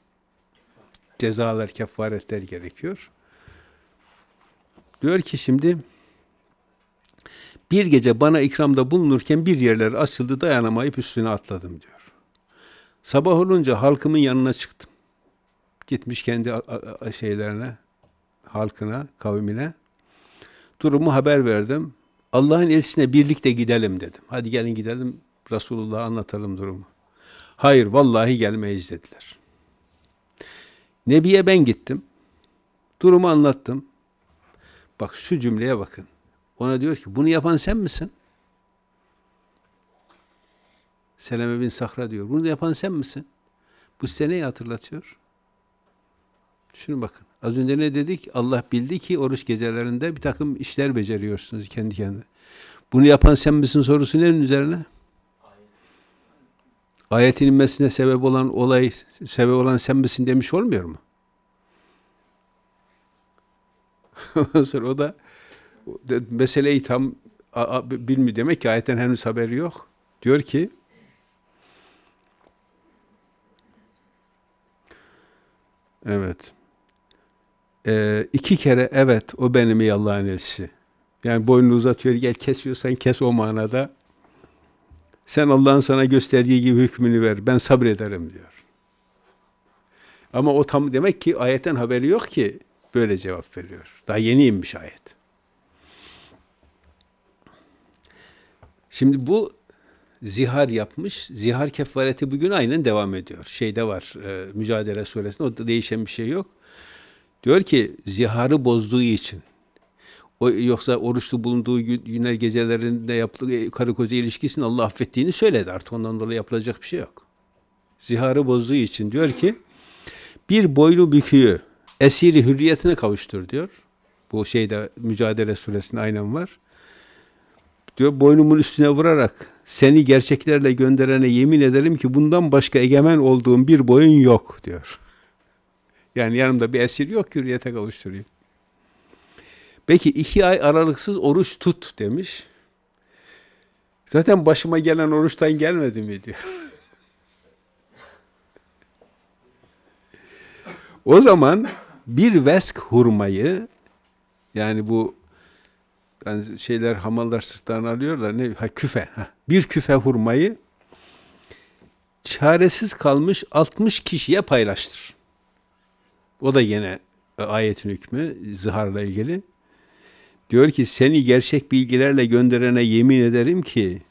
Speaker 1: Cezalar, kefaretler gerekiyor. Diyor ki şimdi bir gece bana ikramda bulunurken bir yerler açıldı dayanamayıp üstüne atladım diyor. Sabah olunca halkımın yanına çıktım. Gitmiş kendi şeylerine, halkına, kavmine. Durumu haber verdim. Allah'ın elçisine birlikte gidelim dedim. Hadi gelin gidelim Resulullah'a anlatalım durumu. Hayır vallahi gelmeyiz dediler. Nebi'ye ben gittim. Durumu anlattım. Bak şu cümleye bakın. Ona diyor ki bunu yapan sen misin? Seleme bin Sahra diyor. Bunu yapan sen misin? Bu seni hatırlatıyor. Şunu bakın. Az önce ne dedik? Allah bildi ki oruç gecelerinde bir takım işler beceriyorsunuz kendi kendine. Bunu yapan sen misin sorusu neyin üzerine? Ayetin inmesine sebep olan olay, sebep olan sen misin demiş olmuyor mu? Ondan o da meseleyi tam bilmi demek ki ayetten henüz haberi yok. Diyor ki Evet e, iki kere evet o benim ey Allah'ın elçisi. Yani boynunu uzatıyor gel kesiyorsan kes o manada. Sen Allah'ın sana gösterdiği gibi hükmünü ver ben sabrederim diyor. Ama o tam demek ki ayetten haberi yok ki böyle cevap veriyor. Daha yeni inmiş ayet. Şimdi bu zihar yapmış. Zihar kefareti bugün aynen devam ediyor. Şeyde var, e, Mücadele Suresi'nde o da değişen bir şey yok. Diyor ki ziharı bozduğu için. O, yoksa oruçlu bulunduğu günler gecelerinde yaptığı e, karı koca ilişkisini Allah affettiğini söyledi. Artık ondan dolayı yapılacak bir şey yok. Ziharı bozduğu için diyor ki bir boylu büküyü esiri hürriyetine kavuştur diyor. Bu şeyde Mücadele Suresinde aynen var. Diyor boynumun üstüne vurarak seni gerçeklerle gönderene yemin ederim ki bundan başka egemen olduğum bir boyun yok diyor. Yani yanımda bir esir yok ki hürriyete kavuşturayım. Peki iki ay aralıksız oruç tut demiş. Zaten başıma gelen oruçtan gelmedi mi diyor. o zaman bir vesk hurmayı yani bu yani şeyler hamallar sırtlarını alıyorlar ne ha küfe ha bir küfe hurmayı çaresiz kalmış 60 kişiye paylaştır. O da yine e, ayetin hükmü ziharla ilgili. Diyor ki seni gerçek bilgilerle gönderene yemin ederim ki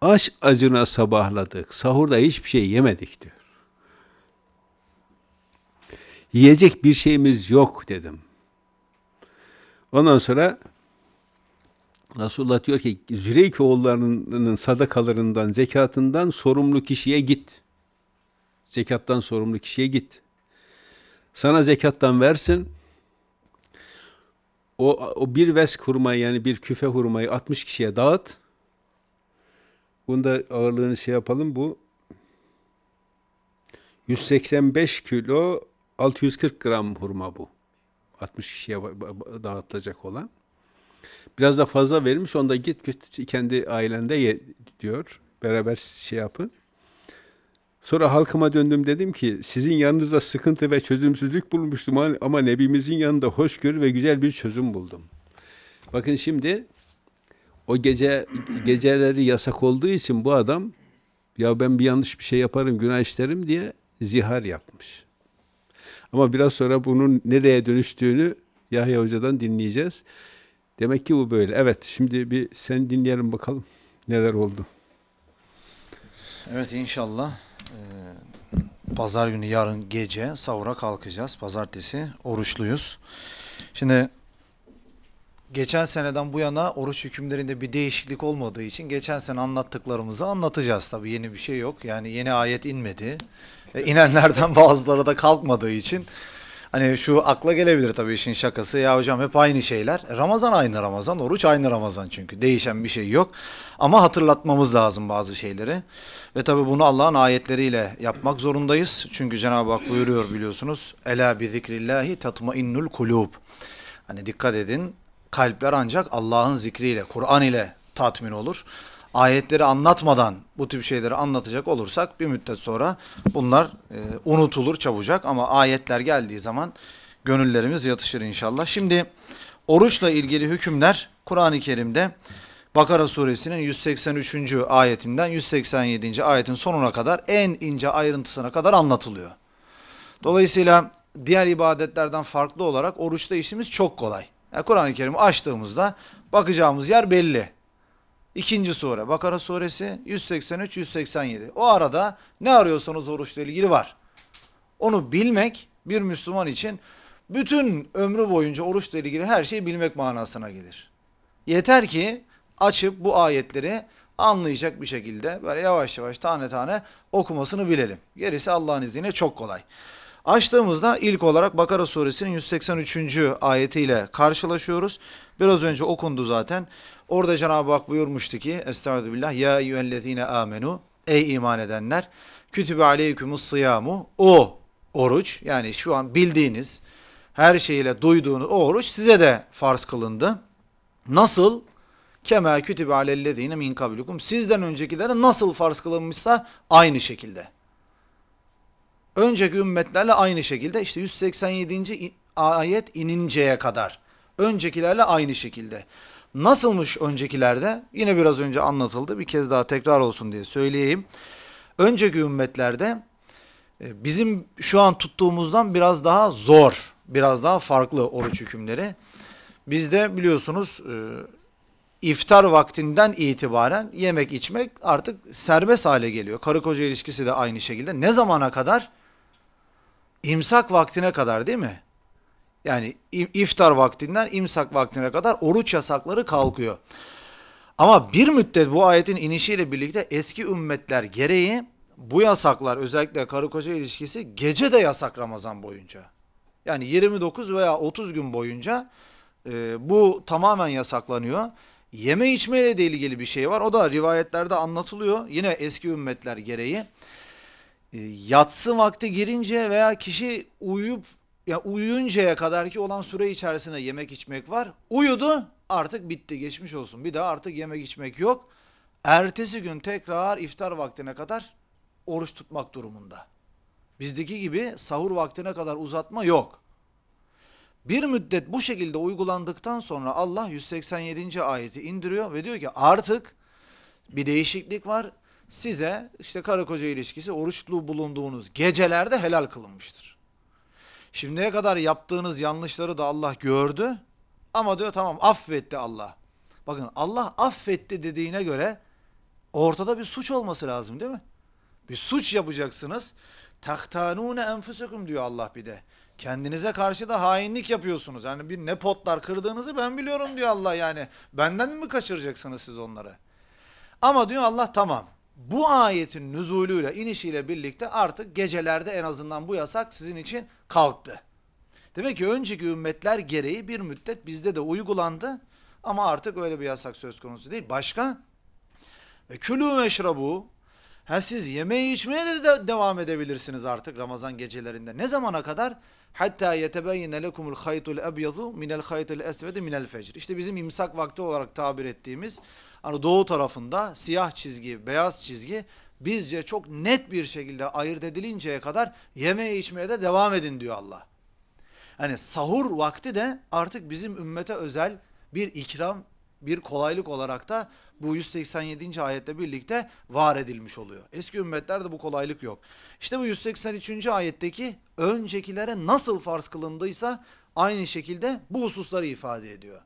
Speaker 1: aç acına sabahladık. Sahurda hiçbir şey yemedik diyor. Yiyecek bir şeyimiz yok dedim. Ondan sonra Resulullah diyor ki Züreyk oğullarının sadakalarından, zekatından sorumlu kişiye git. Zekattan sorumlu kişiye git. Sana zekattan versin. O, o bir vesk hurmayı yani bir küfe hurmayı 60 kişiye dağıt. Bunda ağırlığını şey yapalım bu. 185 kilo 640 gram hurma bu. 60 kişiye dağıtacak olan. Biraz da fazla vermiş. Onda git, git kendi ailende ye diyor. Beraber şey yapın. Sonra halkıma döndüm dedim ki sizin yanınızda sıkıntı ve çözümsüzlük bulmuştum ama Nebimizin yanında hoşgörü ve güzel bir çözüm buldum. Bakın şimdi o gece geceleri yasak olduğu için bu adam ya ben bir yanlış bir şey yaparım günah işlerim diye zihar yapmış. Ama biraz sonra bunun nereye dönüştüğünü Yahya Hoca'dan dinleyeceğiz. Demek ki bu böyle. Evet şimdi bir sen dinleyelim bakalım neler oldu.
Speaker 3: Evet inşallah. Ee, pazar günü yarın gece savura kalkacağız. Pazartesi oruçluyuz. Şimdi geçen seneden bu yana oruç hükümlerinde bir değişiklik olmadığı için geçen sene anlattıklarımızı anlatacağız. Tabii yeni bir şey yok. Yani yeni ayet inmedi. E, inenlerden bazıları da kalkmadığı için Hani şu akla gelebilir tabii işin şakası. Ya hocam hep aynı şeyler. Ramazan aynı Ramazan, oruç aynı Ramazan çünkü. Değişen bir şey yok. Ama hatırlatmamız lazım bazı şeyleri. Ve tabii bunu Allah'ın ayetleriyle yapmak zorundayız. Çünkü Cenab-ı Hak buyuruyor biliyorsunuz. Ela bi zikrillahi tatmainnul kulub. Hani dikkat edin. Kalpler ancak Allah'ın zikriyle, Kur'an ile tatmin olur ayetleri anlatmadan bu tip şeyleri anlatacak olursak bir müddet sonra bunlar e, unutulur çabucak ama ayetler geldiği zaman gönüllerimiz yatışır inşallah. Şimdi oruçla ilgili hükümler Kur'an-ı Kerim'de Bakara suresinin 183. ayetinden 187. ayetin sonuna kadar en ince ayrıntısına kadar anlatılıyor. Dolayısıyla diğer ibadetlerden farklı olarak oruçta işimiz çok kolay. Yani Kur'an-ı Kerim'i açtığımızda bakacağımız yer belli. İkinci sure Bakara suresi 183-187. O arada ne arıyorsanız oruçla ilgili var. Onu bilmek bir Müslüman için bütün ömrü boyunca oruçla ilgili her şeyi bilmek manasına gelir. Yeter ki açıp bu ayetleri anlayacak bir şekilde böyle yavaş yavaş tane tane okumasını bilelim. Gerisi Allah'ın izniyle çok kolay. Açtığımızda ilk olarak Bakara suresinin 183. ayetiyle karşılaşıyoruz. Biraz önce okundu zaten. Orada Cenab-ı Hak buyurmuştu ki Estağfirullah ya eyyühellezine amenu ey iman edenler kütübe aleykümü sıyamu o oruç yani şu an bildiğiniz her şeyle duyduğunuz o oruç size de farz kılındı. Nasıl? Kema kütübe alellezine min kablikum sizden öncekilere nasıl farz kılınmışsa aynı şekilde. Önceki ümmetlerle aynı şekilde işte 187. ayet ininceye kadar. Öncekilerle aynı şekilde. Nasılmış öncekilerde? Yine biraz önce anlatıldı. Bir kez daha tekrar olsun diye söyleyeyim. Önceki ümmetlerde e, bizim şu an tuttuğumuzdan biraz daha zor, biraz daha farklı oruç hükümleri. Bizde biliyorsunuz e, iftar vaktinden itibaren yemek içmek artık serbest hale geliyor. Karı koca ilişkisi de aynı şekilde. Ne zamana kadar? İmsak vaktine kadar değil mi? Yani iftar vaktinden imsak vaktine kadar oruç yasakları kalkıyor. Ama bir müddet bu ayetin inişiyle birlikte eski ümmetler gereği bu yasaklar özellikle karı koca ilişkisi gece de yasak Ramazan boyunca. Yani 29 veya 30 gün boyunca e, bu tamamen yasaklanıyor. Yeme içmeyle de ilgili bir şey var. O da rivayetlerde anlatılıyor. Yine eski ümmetler gereği. E, yatsı vakti girince veya kişi uyuyup ya uyuyuncaya kadar ki olan süre içerisinde yemek içmek var. Uyudu artık bitti geçmiş olsun. Bir daha artık yemek içmek yok. Ertesi gün tekrar iftar vaktine kadar oruç tutmak durumunda. Bizdeki gibi sahur vaktine kadar uzatma yok. Bir müddet bu şekilde uygulandıktan sonra Allah 187. ayeti indiriyor ve diyor ki artık bir değişiklik var. Size işte karı koca ilişkisi oruçlu bulunduğunuz gecelerde helal kılınmıştır. Şimdiye kadar yaptığınız yanlışları da Allah gördü. Ama diyor tamam affetti Allah. Bakın Allah affetti dediğine göre ortada bir suç olması lazım değil mi? Bir suç yapacaksınız. Tahtanune enfusukum diyor Allah bir de. Kendinize karşı da hainlik yapıyorsunuz. Yani bir ne potlar kırdığınızı ben biliyorum diyor Allah yani. Benden mi kaçıracaksınız siz onları? Ama diyor Allah tamam bu ayetin nüzulüyle, inişiyle birlikte artık gecelerde en azından bu yasak sizin için kalktı. Demek ki önceki ümmetler gereği bir müddet bizde de uygulandı ama artık öyle bir yasak söz konusu değil. Başka? Ve külü ve Ha siz yemeği içmeye de, de devam edebilirsiniz artık Ramazan gecelerinde. Ne zamana kadar? Hatta yetebeyyine lekumul haytul ebyadu minel haytul esvedi minel fecr. İşte bizim imsak vakti olarak tabir ettiğimiz Hani doğu tarafında siyah çizgi, beyaz çizgi bizce çok net bir şekilde ayırt edilinceye kadar yemeye içmeye de devam edin diyor Allah. Hani sahur vakti de artık bizim ümmete özel bir ikram, bir kolaylık olarak da bu 187. ayette birlikte var edilmiş oluyor. Eski ümmetlerde bu kolaylık yok. İşte bu 183. ayetteki öncekilere nasıl farz kılındıysa aynı şekilde bu hususları ifade ediyor.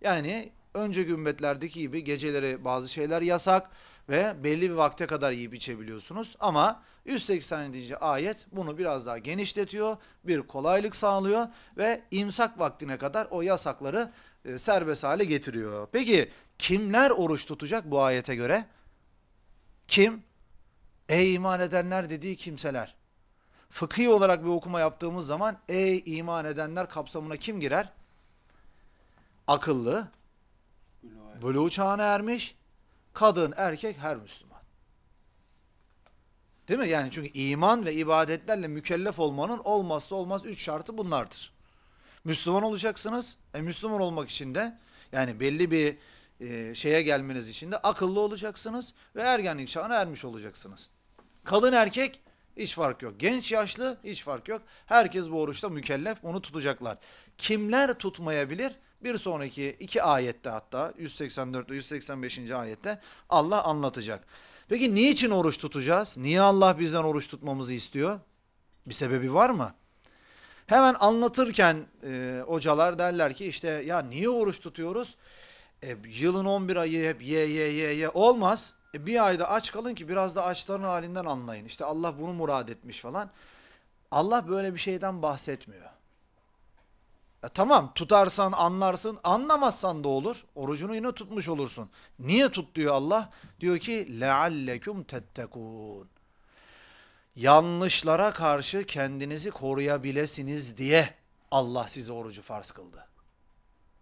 Speaker 3: Yani önce gümbetlerdeki gibi geceleri bazı şeyler yasak ve belli bir vakte kadar yiyip içebiliyorsunuz. Ama 187. ayet bunu biraz daha genişletiyor, bir kolaylık sağlıyor ve imsak vaktine kadar o yasakları e, serbest hale getiriyor. Peki kimler oruç tutacak bu ayete göre? Kim? Ey iman edenler dediği kimseler. Fıkhi olarak bir okuma yaptığımız zaman ey iman edenler kapsamına kim girer? Akıllı, buluğ çağına ermiş. Kadın, erkek her Müslüman. Değil mi? Yani çünkü iman ve ibadetlerle mükellef olmanın olmazsa olmaz üç şartı bunlardır. Müslüman olacaksınız. E Müslüman olmak için de yani belli bir e, şeye gelmeniz için de akıllı olacaksınız ve ergenlik çağına ermiş olacaksınız. Kadın erkek hiç fark yok. Genç yaşlı hiç fark yok. Herkes bu oruçta mükellef onu tutacaklar. Kimler tutmayabilir? Bir sonraki iki ayette hatta 184 ve 185. ayette Allah anlatacak. Peki niçin oruç tutacağız? Niye Allah bizden oruç tutmamızı istiyor? Bir sebebi var mı? Hemen anlatırken e, hocalar derler ki işte ya niye oruç tutuyoruz? E, yılın 11 ayı hep ye ye ye ye olmaz. E, bir ayda aç kalın ki biraz da açların halinden anlayın. İşte Allah bunu murad etmiş falan. Allah böyle bir şeyden bahsetmiyor. E tamam tutarsan anlarsın anlamazsan da olur. Orucunu yine tutmuş olursun. Niye tut diyor Allah? Diyor ki leallekum tettekun. Yanlışlara karşı kendinizi koruyabilesiniz diye Allah size orucu farz kıldı.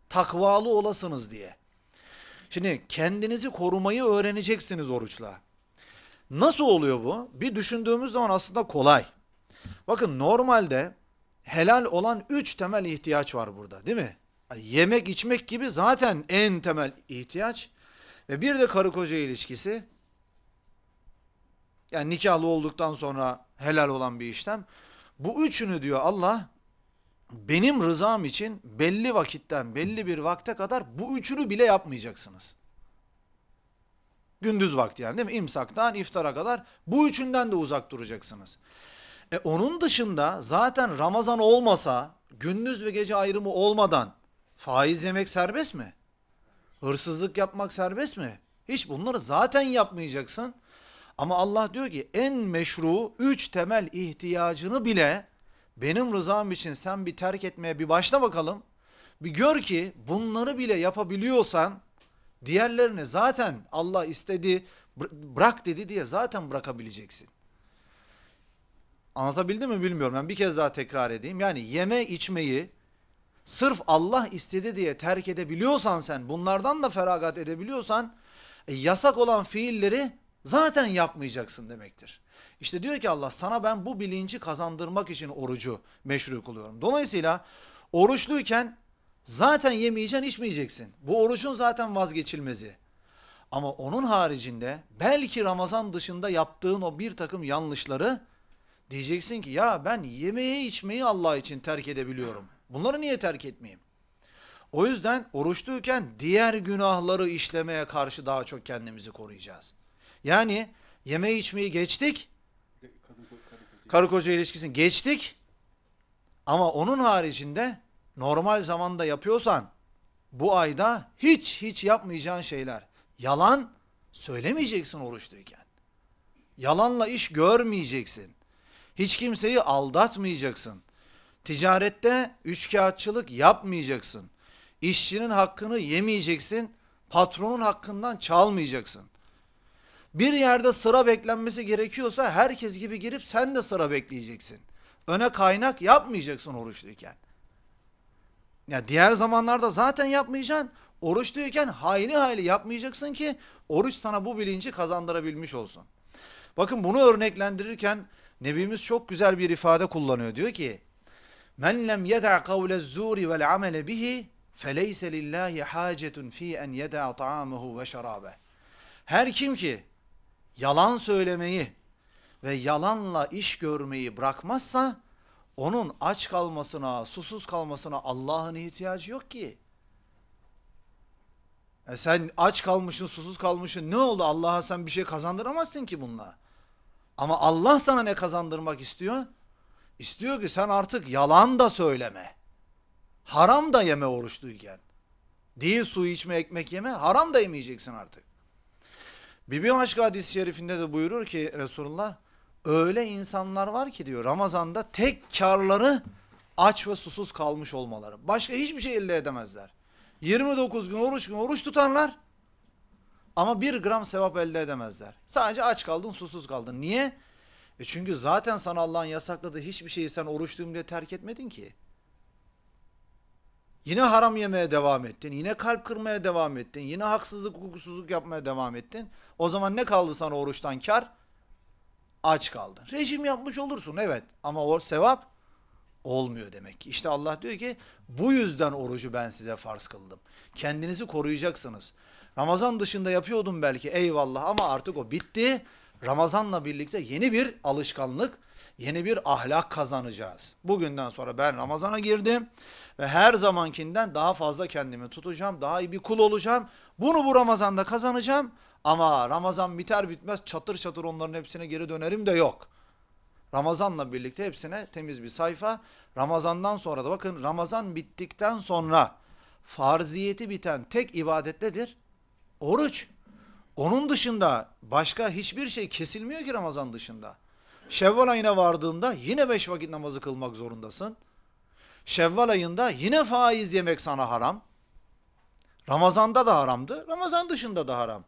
Speaker 3: Takvalı olasınız diye. Şimdi kendinizi korumayı öğreneceksiniz oruçla. Nasıl oluyor bu? Bir düşündüğümüz zaman aslında kolay. Bakın normalde helal olan üç temel ihtiyaç var burada değil mi? Yani yemek içmek gibi zaten en temel ihtiyaç. Ve bir de karı koca ilişkisi. Yani nikahlı olduktan sonra helal olan bir işlem. Bu üçünü diyor Allah benim rızam için belli vakitten belli bir vakte kadar bu üçünü bile yapmayacaksınız. Gündüz vakti yani değil mi? İmsaktan iftara kadar bu üçünden de uzak duracaksınız. E onun dışında zaten Ramazan olmasa, gündüz ve gece ayrımı olmadan faiz yemek serbest mi? Hırsızlık yapmak serbest mi? Hiç bunları zaten yapmayacaksın. Ama Allah diyor ki en meşru üç temel ihtiyacını bile benim rızam için sen bir terk etmeye bir başla bakalım. Bir gör ki bunları bile yapabiliyorsan diğerlerini zaten Allah istedi bırak dedi diye zaten bırakabileceksin. Anlatabildim mi bilmiyorum. Ben bir kez daha tekrar edeyim. Yani yeme içmeyi sırf Allah istedi diye terk edebiliyorsan sen, bunlardan da feragat edebiliyorsan e, yasak olan fiilleri zaten yapmayacaksın demektir. İşte diyor ki Allah sana ben bu bilinci kazandırmak için orucu meşru kılıyorum. Dolayısıyla oruçluyken zaten yemeyeceksin, içmeyeceksin. Bu orucun zaten vazgeçilmezi. Ama onun haricinde belki Ramazan dışında yaptığın o bir takım yanlışları Diyeceksin ki ya ben yemeği içmeyi Allah için terk edebiliyorum. Bunları niye terk etmeyeyim? O yüzden oruçluyken diğer günahları işlemeye karşı daha çok kendimizi koruyacağız. Yani yeme içmeyi geçtik. Karı koca ilişkisini geçtik. Ama onun haricinde normal zamanda yapıyorsan bu ayda hiç hiç yapmayacağın şeyler. Yalan söylemeyeceksin oruçluyken. Yalanla iş görmeyeceksin. Hiç kimseyi aldatmayacaksın. Ticarette üçkağıtçılık yapmayacaksın. İşçinin hakkını yemeyeceksin. Patronun hakkından çalmayacaksın. Bir yerde sıra beklenmesi gerekiyorsa herkes gibi girip sen de sıra bekleyeceksin. Öne kaynak yapmayacaksın oruçluyken. Ya diğer zamanlarda zaten yapmayacaksın. Oruçluyken hayli hayli yapmayacaksın ki oruç sana bu bilinci kazandırabilmiş olsun. Bakın bunu örneklendirirken Nebimiz çok güzel bir ifade kullanıyor. Diyor ki Men lem yeda kavle zuri vel amele bihi feleyse lillahi hacetun fi en yeda ta'amuhu ve şarabe. Her kim ki yalan söylemeyi ve yalanla iş görmeyi bırakmazsa onun aç kalmasına, susuz kalmasına Allah'ın ihtiyacı yok ki. E sen aç kalmışsın, susuz kalmışsın. Ne oldu Allah'a sen bir şey kazandıramazsın ki bununla. Ama Allah sana ne kazandırmak istiyor? İstiyor ki sen artık yalan da söyleme. Haram da yeme oruçluyken. Değil su içme, ekmek yeme, haram da yemeyeceksin artık. Bibi başka hadis-i şerifinde de buyurur ki Resulullah, öyle insanlar var ki diyor Ramazan'da tek karları aç ve susuz kalmış olmaları. Başka hiçbir şey elde edemezler. 29 gün oruç gün oruç tutarlar ama bir gram sevap elde edemezler. Sadece aç kaldın, susuz kaldın. Niye? E çünkü zaten sana Allah'ın yasakladığı hiçbir şeyi sen oruçluyum diye terk etmedin ki. Yine haram yemeye devam ettin. Yine kalp kırmaya devam ettin. Yine haksızlık, hukuksuzluk yapmaya devam ettin. O zaman ne kaldı sana oruçtan kar? Aç kaldın. Rejim yapmış olursun evet ama o sevap olmuyor demek ki. İşte Allah diyor ki bu yüzden orucu ben size farz kıldım. Kendinizi koruyacaksınız. Ramazan dışında yapıyordum belki eyvallah ama artık o bitti. Ramazanla birlikte yeni bir alışkanlık, yeni bir ahlak kazanacağız. Bugünden sonra ben Ramazan'a girdim ve her zamankinden daha fazla kendimi tutacağım, daha iyi bir kul olacağım. Bunu bu Ramazan'da kazanacağım ama Ramazan biter bitmez çatır çatır onların hepsine geri dönerim de yok. Ramazan'la birlikte hepsine temiz bir sayfa. Ramazan'dan sonra da bakın Ramazan bittikten sonra farziyeti biten tek ibadet nedir? Oruç. Onun dışında başka hiçbir şey kesilmiyor ki Ramazan dışında. Şevval ayına vardığında yine beş vakit namazı kılmak zorundasın. Şevval ayında yine faiz yemek sana haram. Ramazanda da haramdı. Ramazan dışında da haram.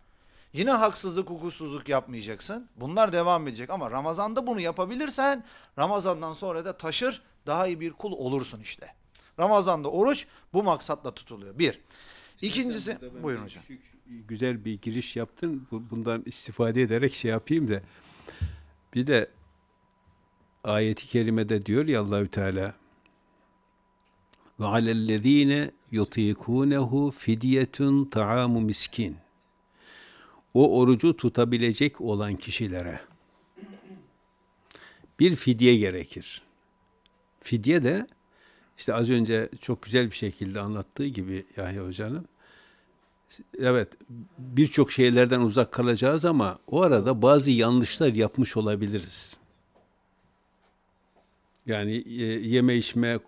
Speaker 3: Yine haksızlık, hukuksuzluk yapmayacaksın. Bunlar devam edecek ama Ramazan'da bunu yapabilirsen Ramazan'dan sonra da taşır daha iyi bir kul olursun işte. Ramazan'da oruç bu maksatla tutuluyor. Bir. İkincisi buyurun hocam. Küçük şey-
Speaker 1: güzel bir giriş yaptın. Bundan istifade ederek şey yapayım da. Bir de ayeti kerimede diyor ya Allahü Teala ve alellezine yutikunehu fidyetun taamu miskin. O orucu tutabilecek olan kişilere bir fidye gerekir. Fidye de işte az önce çok güzel bir şekilde anlattığı gibi Yahya Hoca'nın evet birçok şeylerden uzak kalacağız ama o arada bazı yanlışlar yapmış olabiliriz. Yani e, yeme içme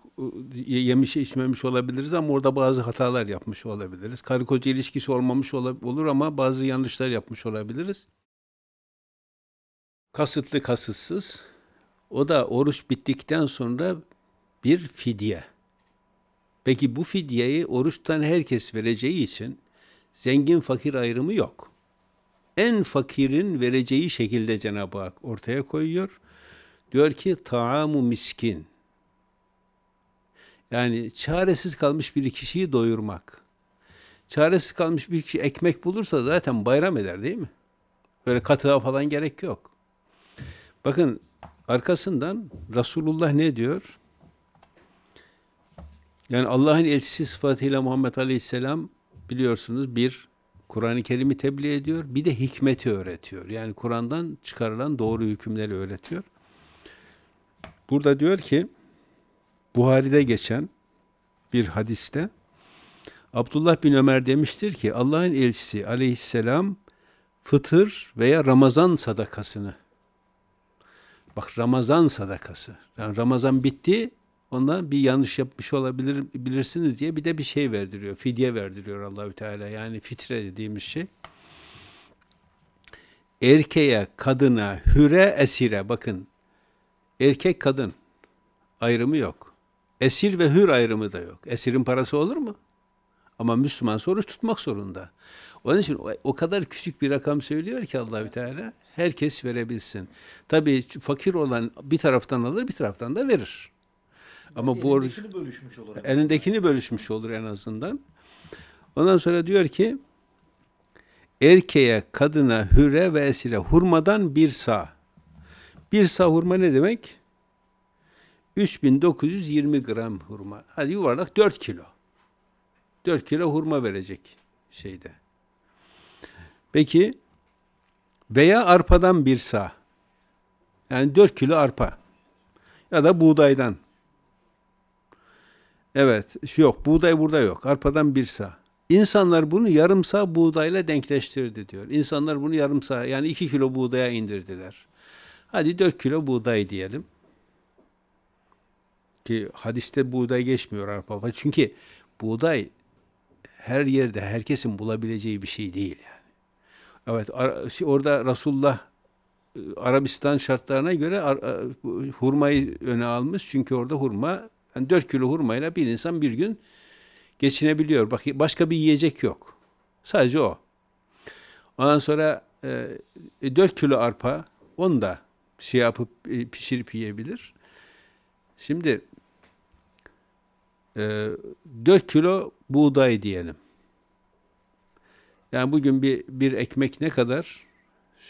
Speaker 1: yemiş içmemiş olabiliriz ama orada bazı hatalar yapmış olabiliriz. Karı koca ilişkisi olmamış olur ama bazı yanlışlar yapmış olabiliriz. Kasıtlı kasıtsız. O da oruç bittikten sonra bir fidye. Peki bu fidyeyi oruçtan herkes vereceği için zengin fakir ayrımı yok. En fakirin vereceği şekilde Cenab-ı Hak ortaya koyuyor. Diyor ki taamu miskin. Yani çaresiz kalmış bir kişiyi doyurmak. Çaresiz kalmış bir kişi ekmek bulursa zaten bayram eder değil mi? Böyle katığa falan gerek yok. Bakın arkasından Resulullah ne diyor? Yani Allah'ın elçisi sıfatıyla Muhammed Aleyhisselam biliyorsunuz bir Kur'an-ı Kerim'i tebliğ ediyor, bir de hikmeti öğretiyor. Yani Kur'an'dan çıkarılan doğru hükümleri öğretiyor. Burada diyor ki Buhari'de geçen bir hadiste Abdullah bin Ömer demiştir ki Allah'ın elçisi aleyhisselam fıtır veya Ramazan sadakasını bak Ramazan sadakası yani Ramazan bitti ona bir yanlış yapmış olabilir bilirsiniz diye bir de bir şey verdiriyor. Fidye verdiriyor Allahü Teala. Yani fitre dediğimiz şey. Erkeğe, kadına, hüre, esire bakın. Erkek kadın ayrımı yok. Esir ve hür ayrımı da yok. Esirin parası olur mu? Ama Müslüman soruç tutmak zorunda. Onun için o kadar küçük bir rakam söylüyor ki Allahü Teala herkes verebilsin. Tabii fakir olan bir taraftan alır bir taraftan da verir. Ama elindekini borç bölüşmüş olur. Elindekini bölüşmüş olur en azından. Ondan sonra diyor ki erkeğe, kadına, hüre ve esire hurmadan bir sağ. Bir sağ hurma ne demek? 3920 gram hurma. Hadi yuvarlak 4 kilo. 4 kilo hurma verecek şeyde. Peki veya arpadan bir sağ. Yani 4 kilo arpa. Ya da buğdaydan Evet, yok buğday burada yok. Arpadan bir sağ. İnsanlar bunu yarım sağ buğdayla denkleştirdi diyor. İnsanlar bunu yarım sağ yani iki kilo buğdaya indirdiler. Hadi dört kilo buğday diyelim. Ki hadiste buğday geçmiyor arpa. Çünkü buğday her yerde herkesin bulabileceği bir şey değil yani. Evet orada Resulullah e, Arabistan şartlarına göre hurmayı öne almış. Çünkü orada hurma yani 4 kilo hurmayla bir insan bir gün geçinebiliyor. Bak başka bir yiyecek yok. Sadece o. Ondan sonra e, 4 e, kilo arpa onu da şey yapıp e, pişirip yiyebilir. Şimdi e, 4 kilo buğday diyelim. Yani bugün bir, bir ekmek ne kadar?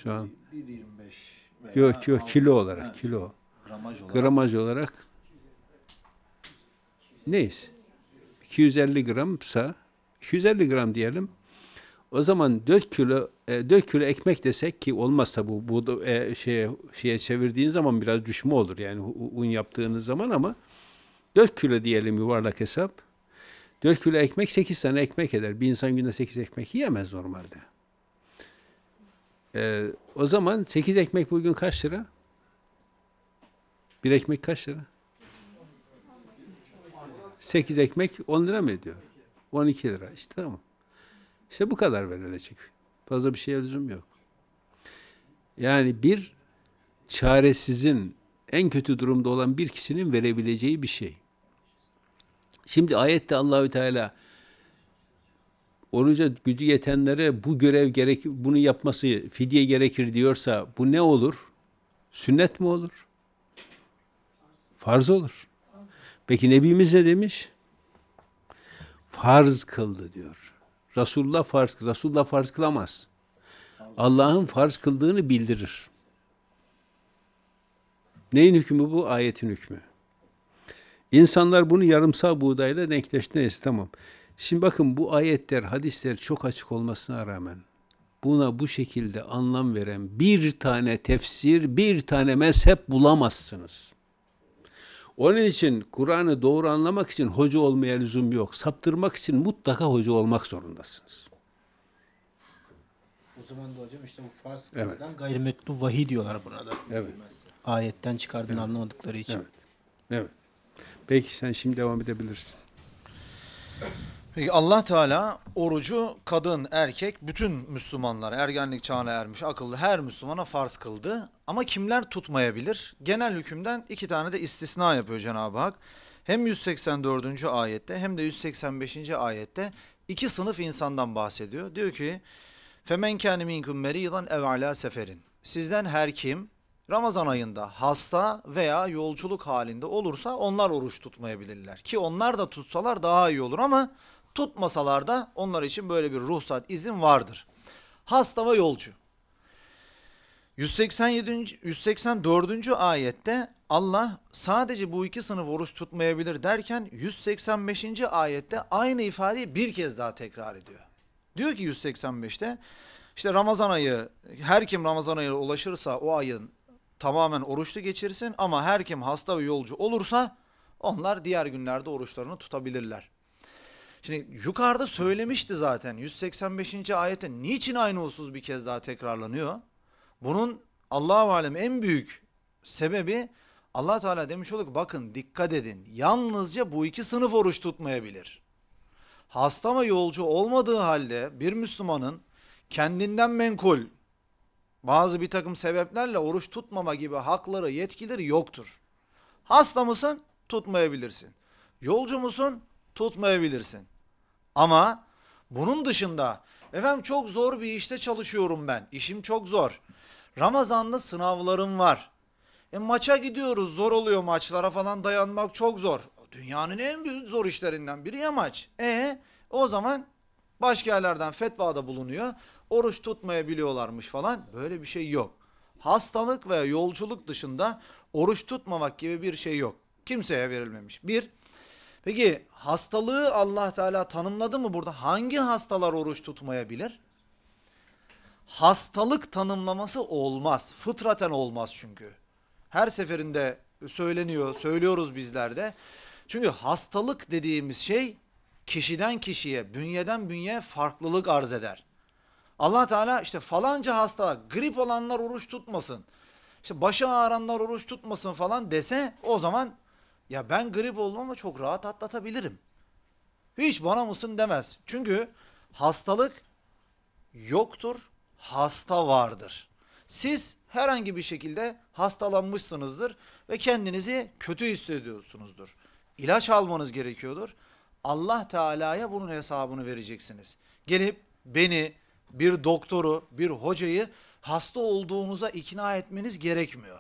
Speaker 1: Şu an
Speaker 3: 1.25 Yok yok
Speaker 1: kilo olarak evet. kilo.
Speaker 3: Gramaj olarak. Gramaj
Speaker 1: olarak neyiz? 250 gramsa 250 gram diyelim. O zaman 4 kilo 4 e, kilo ekmek desek ki olmazsa bu bu e, şeye şeye çevirdiğin zaman biraz düşme olur yani un yaptığınız zaman ama 4 kilo diyelim yuvarlak hesap. 4 kilo ekmek 8 tane ekmek eder. Bir insan günde 8 ekmek yiyemez normalde. Ee, o zaman 8 ekmek bugün kaç lira? Bir ekmek kaç lira? 8 ekmek 10 lira mı ediyor? 12 lira işte tamam. İşte bu kadar verilecek. Fazla bir şeye lüzum yok. Yani bir çaresizin, en kötü durumda olan bir kişinin verebileceği bir şey. Şimdi ayette Allahü Teala oruca gücü yetenlere bu görev gerek bunu yapması fidye gerekir diyorsa bu ne olur? Sünnet mi olur? Farz olur. Peki Nebimiz ne demiş? Farz kıldı diyor. Resulullah farz, Resulullah farz kılamaz. Allah'ın farz kıldığını bildirir. Neyin hükmü bu? Ayetin hükmü. İnsanlar bunu yarımsal buğdayla denkleştiniz. Tamam. Şimdi bakın bu ayetler, hadisler çok açık olmasına rağmen buna bu şekilde anlam veren bir tane tefsir, bir tane mezhep bulamazsınız. Onun için Kur'an'ı doğru anlamak için hoca olmaya lüzum yok. Saptırmak için mutlaka hoca olmak zorundasınız.
Speaker 2: O zaman da hocam işte bu Fars evet. gayrimetlu vahiy diyorlar buna da. Evet. Ayetten çıkardığını evet. anlamadıkları için. Evet. evet. Peki sen şimdi devam edebilirsin.
Speaker 3: Peki Allah Teala orucu kadın, erkek, bütün Müslümanlar ergenlik çağına ermiş, akıllı her Müslümana farz kıldı. Ama kimler tutmayabilir? Genel hükümden iki tane de istisna yapıyor Cenab-ı Hak. Hem 184. ayette hem de 185. ayette iki sınıf insandan bahsediyor. Diyor ki فَمَنْ كَانِ مِنْكُمْ مَر۪يضًا اَوْ seferin. Sizden her kim Ramazan ayında hasta veya yolculuk halinde olursa onlar oruç tutmayabilirler. Ki onlar da tutsalar daha iyi olur ama Tutmasalar da onlar için böyle bir ruhsat izin vardır. Hastava yolcu. 187. 184. ayette Allah sadece bu iki sınıf oruç tutmayabilir derken 185. ayette aynı ifadeyi bir kez daha tekrar ediyor. Diyor ki 185'te işte Ramazan ayı her kim Ramazan ayına ulaşırsa o ayın tamamen oruçlu geçirsin ama her kim hasta ve yolcu olursa onlar diğer günlerde oruçlarını tutabilirler. Şimdi yukarıda söylemişti zaten 185. ayette niçin aynı husus bir kez daha tekrarlanıyor? Bunun Allah'a alem en büyük sebebi allah Teala demiş olduk bakın dikkat edin yalnızca bu iki sınıf oruç tutmayabilir. Hasta mı yolcu olmadığı halde bir Müslümanın kendinden menkul bazı bir takım sebeplerle oruç tutmama gibi hakları yetkileri yoktur. Hasta mısın? Tutmayabilirsin. Yolcu musun? tutmayabilirsin. Ama bunun dışında efendim çok zor bir işte çalışıyorum ben. İşim çok zor. Ramazan'da sınavlarım var. E maça gidiyoruz zor oluyor maçlara falan dayanmak çok zor. Dünyanın en büyük zor işlerinden biri ya maç. E o zaman başka yerlerden fetvada bulunuyor. Oruç tutmayabiliyorlarmış falan. Böyle bir şey yok. Hastalık veya yolculuk dışında oruç tutmamak gibi bir şey yok. Kimseye verilmemiş. Bir, Peki hastalığı Allah Teala tanımladı mı burada? Hangi hastalar oruç tutmayabilir? Hastalık tanımlaması olmaz. Fıtraten olmaz çünkü. Her seferinde söyleniyor, söylüyoruz bizler de. Çünkü hastalık dediğimiz şey kişiden kişiye, bünyeden bünyeye farklılık arz eder. Allah Teala işte falanca hasta, grip olanlar oruç tutmasın, işte başı ağrananlar oruç tutmasın falan dese o zaman ya ben grip olmam ama çok rahat atlatabilirim. Hiç bana mısın demez. Çünkü hastalık yoktur, hasta vardır. Siz herhangi bir şekilde hastalanmışsınızdır ve kendinizi kötü hissediyorsunuzdur. İlaç almanız gerekiyordur. Allah Teala'ya bunun hesabını vereceksiniz. Gelip beni, bir doktoru, bir hocayı hasta olduğunuza ikna etmeniz gerekmiyor.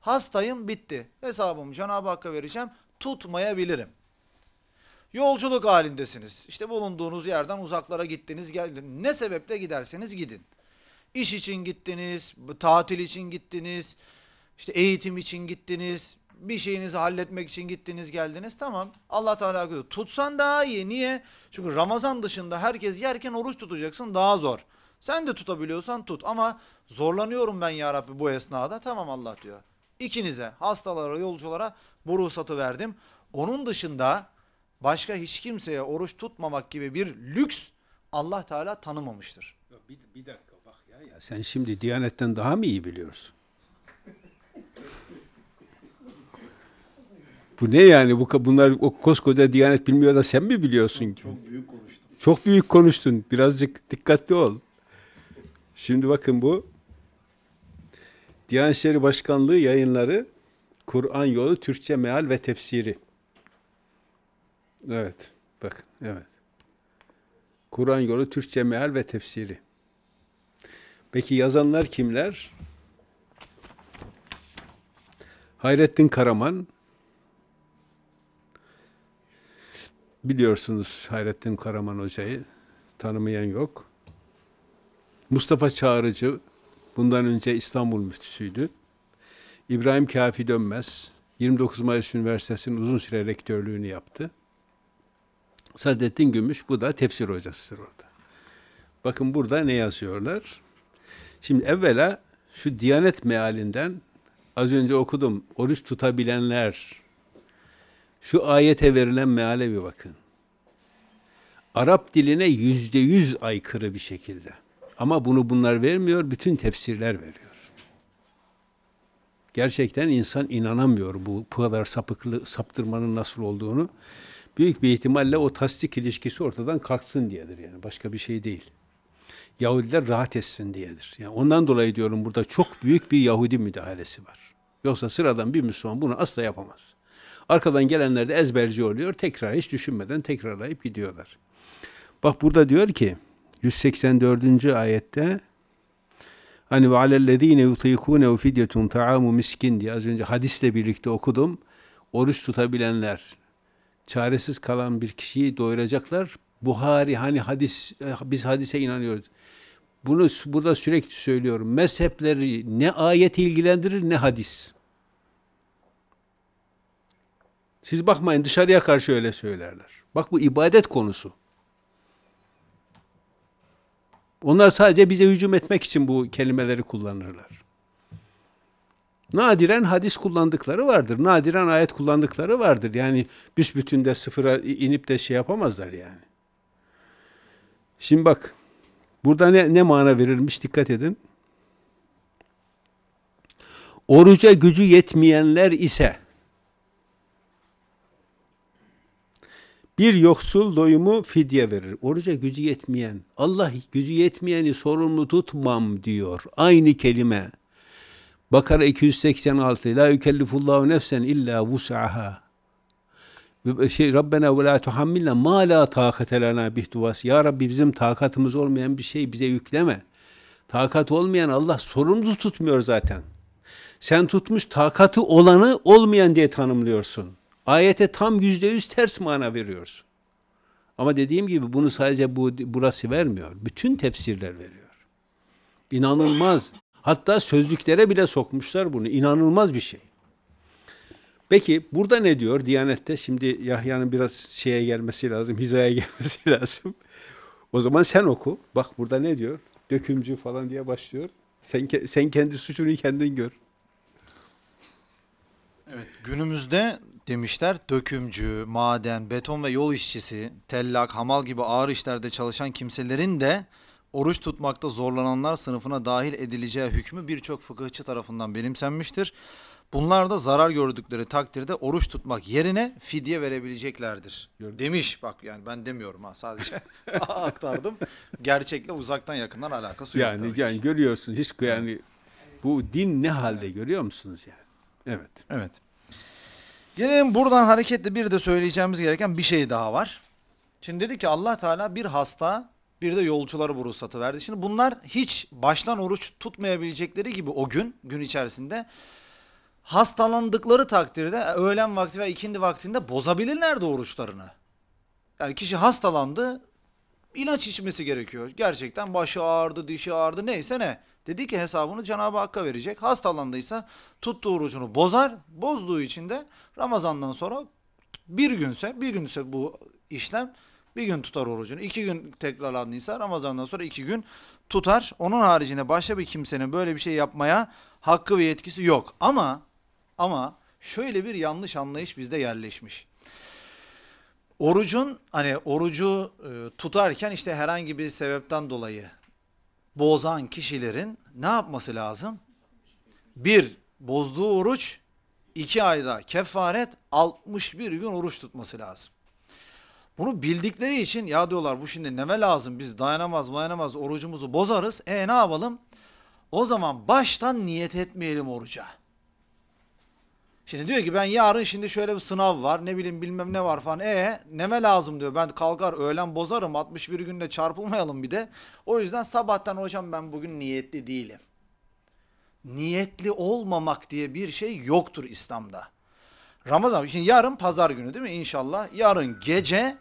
Speaker 3: Hastayım bitti. Hesabımı Cenab-ı Hakk'a vereceğim. Tutmayabilirim. Yolculuk halindesiniz. İşte bulunduğunuz yerden uzaklara gittiniz geldiniz. Ne sebeple giderseniz gidin. İş için gittiniz, tatil için gittiniz, işte eğitim için gittiniz, bir şeyinizi halletmek için gittiniz geldiniz tamam Allah Teala diyor tutsan daha iyi niye? Çünkü Ramazan dışında herkes yerken oruç tutacaksın daha zor. Sen de tutabiliyorsan tut ama zorlanıyorum ben ya Rabbi bu esnada tamam Allah diyor. İkinize hastalara yolculara bu ruhsatı verdim. Onun dışında başka hiç kimseye oruç tutmamak gibi bir lüks Allah Teala tanımamıştır. bir, bir
Speaker 1: dakika bak ya, ya sen şimdi Diyanet'ten daha mı iyi biliyorsun? Bu ne yani? Bu bunlar o koskoca Diyanet bilmiyor da sen mi biliyorsun? Çok, çok büyük konuştun. Çok büyük konuştun. Birazcık dikkatli ol. Şimdi bakın bu Diyanet İşleri Başkanlığı yayınları Kur'an yolu Türkçe meal ve tefsiri. Evet. bak, Evet. Kur'an yolu Türkçe meal ve tefsiri. Peki yazanlar kimler? Hayrettin Karaman biliyorsunuz Hayrettin Karaman hocayı tanımayan yok. Mustafa Çağrıcı Bundan önce İstanbul müftüsüydü. İbrahim Kafi Dönmez, 29 Mayıs Üniversitesi'nin uzun süre rektörlüğünü yaptı. Sadettin Gümüş, bu da tefsir hocasıdır orada. Bakın burada ne yazıyorlar? Şimdi evvela şu Diyanet mealinden az önce okudum. Oruç tutabilenler. Şu ayete verilen meale bir bakın. Arap diline yüzde yüz aykırı bir şekilde. Ama bunu bunlar vermiyor, bütün tefsirler veriyor. Gerçekten insan inanamıyor bu, bu kadar sapıklı, saptırmanın nasıl olduğunu. Büyük bir ihtimalle o tasdik ilişkisi ortadan kalksın diyedir yani. Başka bir şey değil. Yahudiler rahat etsin diyedir. Yani ondan dolayı diyorum burada çok büyük bir Yahudi müdahalesi var. Yoksa sıradan bir Müslüman bunu asla yapamaz. Arkadan gelenler de ezberci oluyor. Tekrar hiç düşünmeden tekrarlayıp gidiyorlar. Bak burada diyor ki 184. ayette hani ve alellezine yutikune fidyetun taamu miskin diye az önce hadisle birlikte okudum. Oruç tutabilenler çaresiz kalan bir kişiyi doyuracaklar. Buhari hani hadis biz hadise inanıyoruz. Bunu burada sürekli söylüyorum. Mezhepleri ne ayet ilgilendirir ne hadis. Siz bakmayın dışarıya karşı öyle söylerler. Bak bu ibadet konusu. Onlar sadece bize hücum etmek için bu kelimeleri kullanırlar. Nadiren hadis kullandıkları vardır. Nadiren ayet kullandıkları vardır. Yani büsbütün de sıfıra inip de şey yapamazlar yani. Şimdi bak burada ne, ne mana verilmiş dikkat edin. Oruca gücü yetmeyenler ise Bir yoksul doyumu fidye verir. Oruca gücü yetmeyen, Allah gücü yetmeyeni sorumlu tutmam diyor. Aynı kelime. Bakara 286 La yükellifullahu nefsen illa vus'aha şey Rabbena ve la tuhammilna ma la takate lana Ya Rabbi bizim takatımız olmayan bir şey bize yükleme. Takat olmayan Allah sorumlu tutmuyor zaten. Sen tutmuş takatı olanı olmayan diye tanımlıyorsun. Ayete tam yüzde yüz ters mana veriyorsun. Ama dediğim gibi bunu sadece bu burası vermiyor. Bütün tefsirler veriyor. İnanılmaz. Hatta sözlüklere bile sokmuşlar bunu. İnanılmaz bir şey. Peki burada ne diyor Diyanet'te? Şimdi Yahya'nın biraz şeye gelmesi lazım, hizaya gelmesi lazım. O zaman sen oku. Bak burada ne diyor? Dökümcü falan diye başlıyor.
Speaker 3: Sen, sen
Speaker 1: kendi suçunu kendin gör.
Speaker 3: Evet, günümüzde demişler. Dökümcü, maden, beton ve yol işçisi, tellak, hamal gibi ağır işlerde çalışan kimselerin de oruç tutmakta zorlananlar sınıfına dahil edileceği hükmü birçok fıkıhçı tarafından benimsenmiştir. Bunlar da zarar gördükleri takdirde oruç tutmak yerine fidye verebileceklerdir. Gördüm. Demiş bak yani ben demiyorum ha sadece aktardım. Gerçekle uzaktan yakından alakası yok. Yani,
Speaker 1: yani görüyorsun hiç
Speaker 3: yani bu din ne halde evet. görüyor musunuz yani? Evet. Evet. Gelelim buradan hareketle bir de söyleyeceğimiz gereken bir şey daha var. Şimdi dedi ki Allah Teala bir hasta bir de yolcuları bu ruhsatı verdi. Şimdi bunlar hiç baştan oruç tutmayabilecekleri gibi o gün, gün içerisinde hastalandıkları takdirde e, öğlen vakti ve ikindi vaktinde bozabilirler de oruçlarını. Yani kişi hastalandı, ilaç içmesi gerekiyor. Gerçekten başı ağrıdı, dişi ağrıdı neyse ne. Dedi ki hesabını Cenab-ı Hakk'a verecek. Hastalandıysa tuttuğu orucunu bozar. Bozduğu için de Ramazan'dan sonra bir günse, bir günse bu işlem bir gün tutar orucunu. İki gün tekrarlandıysa Ramazan'dan sonra iki gün tutar. Onun haricinde başka bir kimsenin böyle bir şey yapmaya hakkı ve yetkisi yok. Ama ama şöyle bir yanlış anlayış bizde yerleşmiş. Orucun hani orucu e, tutarken işte herhangi bir sebepten dolayı bozan kişilerin ne yapması lazım? Bir, bozduğu oruç, iki ayda kefaret, 61 gün oruç tutması lazım. Bunu bildikleri için ya diyorlar bu şimdi neme lazım biz dayanamaz dayanamaz orucumuzu bozarız. E ne yapalım? O zaman baştan niyet etmeyelim oruca. Şimdi diyor ki ben yarın şimdi şöyle bir sınav var ne bileyim bilmem ne var falan. E neme lazım diyor ben kalkar öğlen bozarım 61 günde çarpılmayalım bir de. O yüzden sabahtan hocam ben bugün niyetli değilim. Niyetli olmamak diye bir şey yoktur İslam'da. Ramazan şimdi yarın pazar günü değil mi inşallah? Yarın gece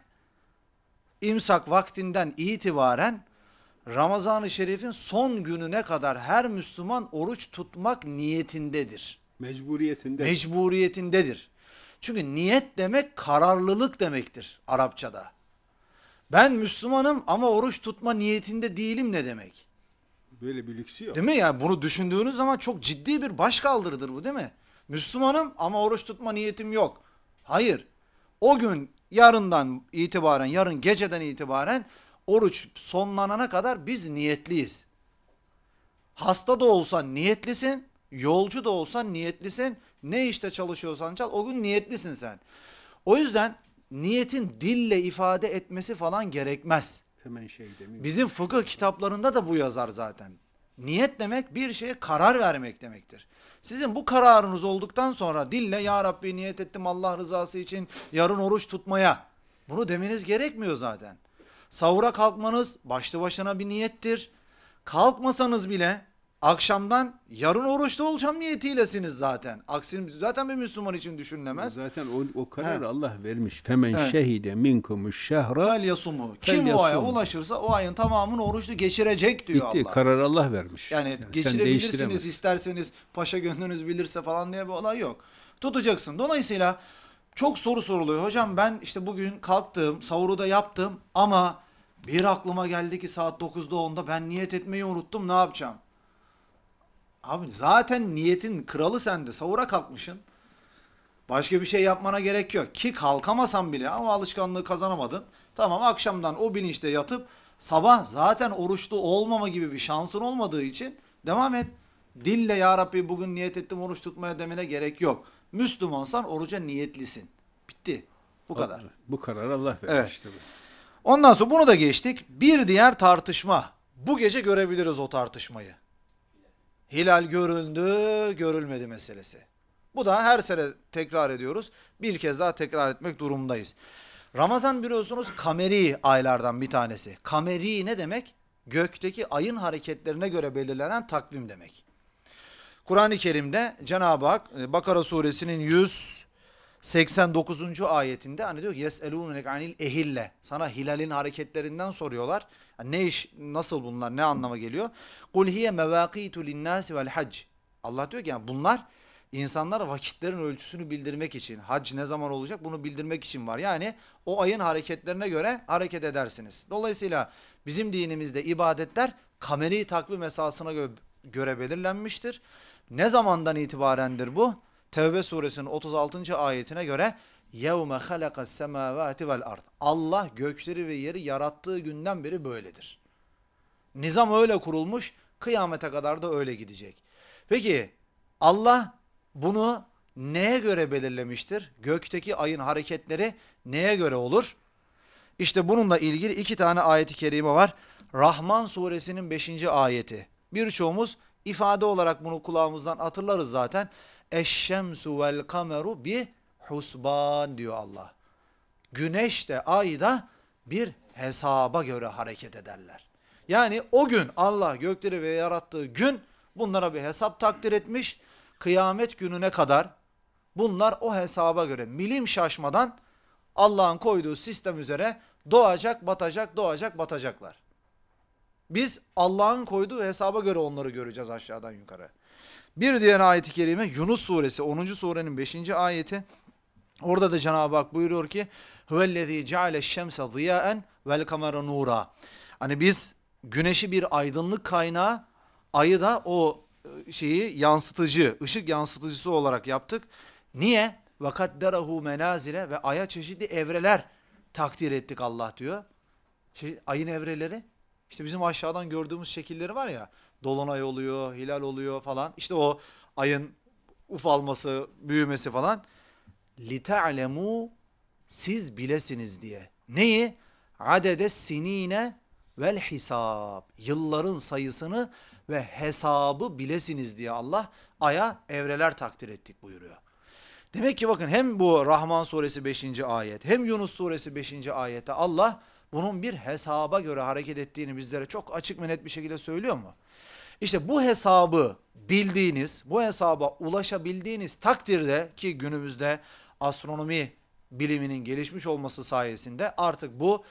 Speaker 3: imsak vaktinden itibaren Ramazan-ı Şerif'in son gününe kadar her Müslüman oruç tutmak niyetindedir. Mecburiyetindedir. Mecburiyetindedir. Çünkü niyet demek kararlılık demektir Arapçada. Ben Müslümanım ama oruç tutma niyetinde değilim ne demek?
Speaker 1: Böyle bir lüksü
Speaker 3: yok. Değil mi? Yani bunu düşündüğünüz zaman çok ciddi bir başkaldırıdır bu değil mi? Müslümanım ama oruç tutma niyetim yok. Hayır. O gün yarından itibaren, yarın geceden itibaren oruç sonlanana kadar biz niyetliyiz. Hasta da olsa niyetlisin, Yolcu da olsan niyetlisin. Ne işte çalışıyorsan çal o gün niyetlisin sen. O yüzden niyetin dille ifade etmesi falan gerekmez.
Speaker 1: Hemen şey demiyor.
Speaker 3: Bizim fıkıh kitaplarında da bu yazar zaten. Niyet demek bir şeye karar vermek demektir. Sizin bu kararınız olduktan sonra dille ya Rabbi niyet ettim Allah rızası için yarın oruç tutmaya. Bunu demeniz gerekmiyor zaten. Savura kalkmanız başlı başına bir niyettir. Kalkmasanız bile akşamdan yarın oruçta olacağım niyetiylesiniz zaten. Aksini zaten bir Müslüman için düşünülemez. Zaten o, o kararı Allah vermiş. Femen He.
Speaker 1: şehide minkumu şehra fel yasumu. Kim o aya
Speaker 3: ulaşırsa o ayın tamamını oruçlu geçirecek diyor Bitti. Allah. Karar
Speaker 1: Allah vermiş.
Speaker 3: Yani, yani geçirebilirsiniz isterseniz paşa gönlünüz bilirse falan diye bir olay yok. Tutacaksın. Dolayısıyla çok soru soruluyor. Hocam ben işte bugün kalktım, sahuru da yaptım ama bir aklıma geldi ki saat 9'da 10'da ben niyet etmeyi unuttum ne yapacağım? Abi zaten niyetin kralı sende. Savura kalkmışsın. Başka bir şey yapmana gerek yok. Ki kalkamasan bile ama alışkanlığı kazanamadın. Tamam akşamdan o bilinçte yatıp sabah zaten oruçlu olmama gibi bir şansın olmadığı için devam et. Dille ya Rabbi bugün niyet ettim oruç tutmaya demene gerek yok. Müslümansan oruca niyetlisin. Bitti. Bu kadar.
Speaker 1: Bu karar Allah vermiş. Evet.
Speaker 3: Ondan sonra bunu da geçtik. Bir diğer tartışma. Bu gece görebiliriz o tartışmayı. Hilal görüldü, görülmedi meselesi. Bu da her sene tekrar ediyoruz. Bir kez daha tekrar etmek durumundayız. Ramazan biliyorsunuz kameri aylardan bir tanesi. Kameri ne demek? Gökteki ayın hareketlerine göre belirlenen takvim demek. Kur'an-ı Kerim'de Cenab-ı Hak e, Bakara suresinin 189. ayetinde hani diyor ki yeselûnûnek anil ehille sana hilalin hareketlerinden soruyorlar ne iş, nasıl bunlar, ne anlama geliyor? Kul hiye mevakitu linnâsi vel hac. Allah diyor ki yani bunlar insanlara vakitlerin ölçüsünü bildirmek için, hac ne zaman olacak bunu bildirmek için var. Yani o ayın hareketlerine göre hareket edersiniz. Dolayısıyla bizim dinimizde ibadetler kameri takvim esasına gö göre belirlenmiştir. Ne zamandan itibarendir bu? Tevbe suresinin 36. ayetine göre يَوْمَ خَلَقَ السَّمَاوَاتِ وَالْاَرْضِ Allah gökleri ve yeri yarattığı günden beri böyledir. Nizam öyle kurulmuş, kıyamete kadar da öyle gidecek. Peki Allah bunu neye göre belirlemiştir? Gökteki ayın hareketleri neye göre olur? İşte bununla ilgili iki tane ayeti kerime var. Rahman suresinin beşinci ayeti. Birçoğumuz ifade olarak bunu kulağımızdan hatırlarız zaten. Eşşemsu vel kameru bi husban diyor Allah. Güneş de ay da bir hesaba göre hareket ederler. Yani o gün Allah gökleri ve yarattığı gün bunlara bir hesap takdir etmiş. Kıyamet gününe kadar bunlar o hesaba göre milim şaşmadan Allah'ın koyduğu sistem üzere doğacak, batacak, doğacak, batacaklar. Biz Allah'ın koyduğu hesaba göre onları göreceğiz aşağıdan yukarı. Bir diğer ayeti kerime Yunus suresi 10. surenin 5. ayeti. Orada da Cenab-ı Hak buyuruyor ki huvellezî ceale şemse ziyâen vel kamera nura. Hani biz güneşi bir aydınlık kaynağı, ayı da o e, şeyi yansıtıcı, ışık yansıtıcısı olarak yaptık. Niye? وَقَدَّرَهُ menazile ve aya çeşitli evreler takdir ettik Allah diyor. Şey, ayın evreleri İşte bizim aşağıdan gördüğümüz şekilleri var ya dolunay oluyor, hilal oluyor falan. İşte o ayın ufalması, büyümesi falan. لِتَعْلَمُوا Siz bilesiniz diye. Neyi? Adede sinine vel hisab. Yılların sayısını ve hesabı bilesiniz diye Allah aya evreler takdir ettik buyuruyor. Demek ki bakın hem bu Rahman suresi 5. ayet hem Yunus suresi 5. ayette Allah bunun bir hesaba göre hareket ettiğini bizlere çok açık ve net bir şekilde söylüyor mu? İşte bu hesabı bildiğiniz, bu hesaba ulaşabildiğiniz takdirde ki günümüzde astronomi biliminin gelişmiş olması sayesinde artık bu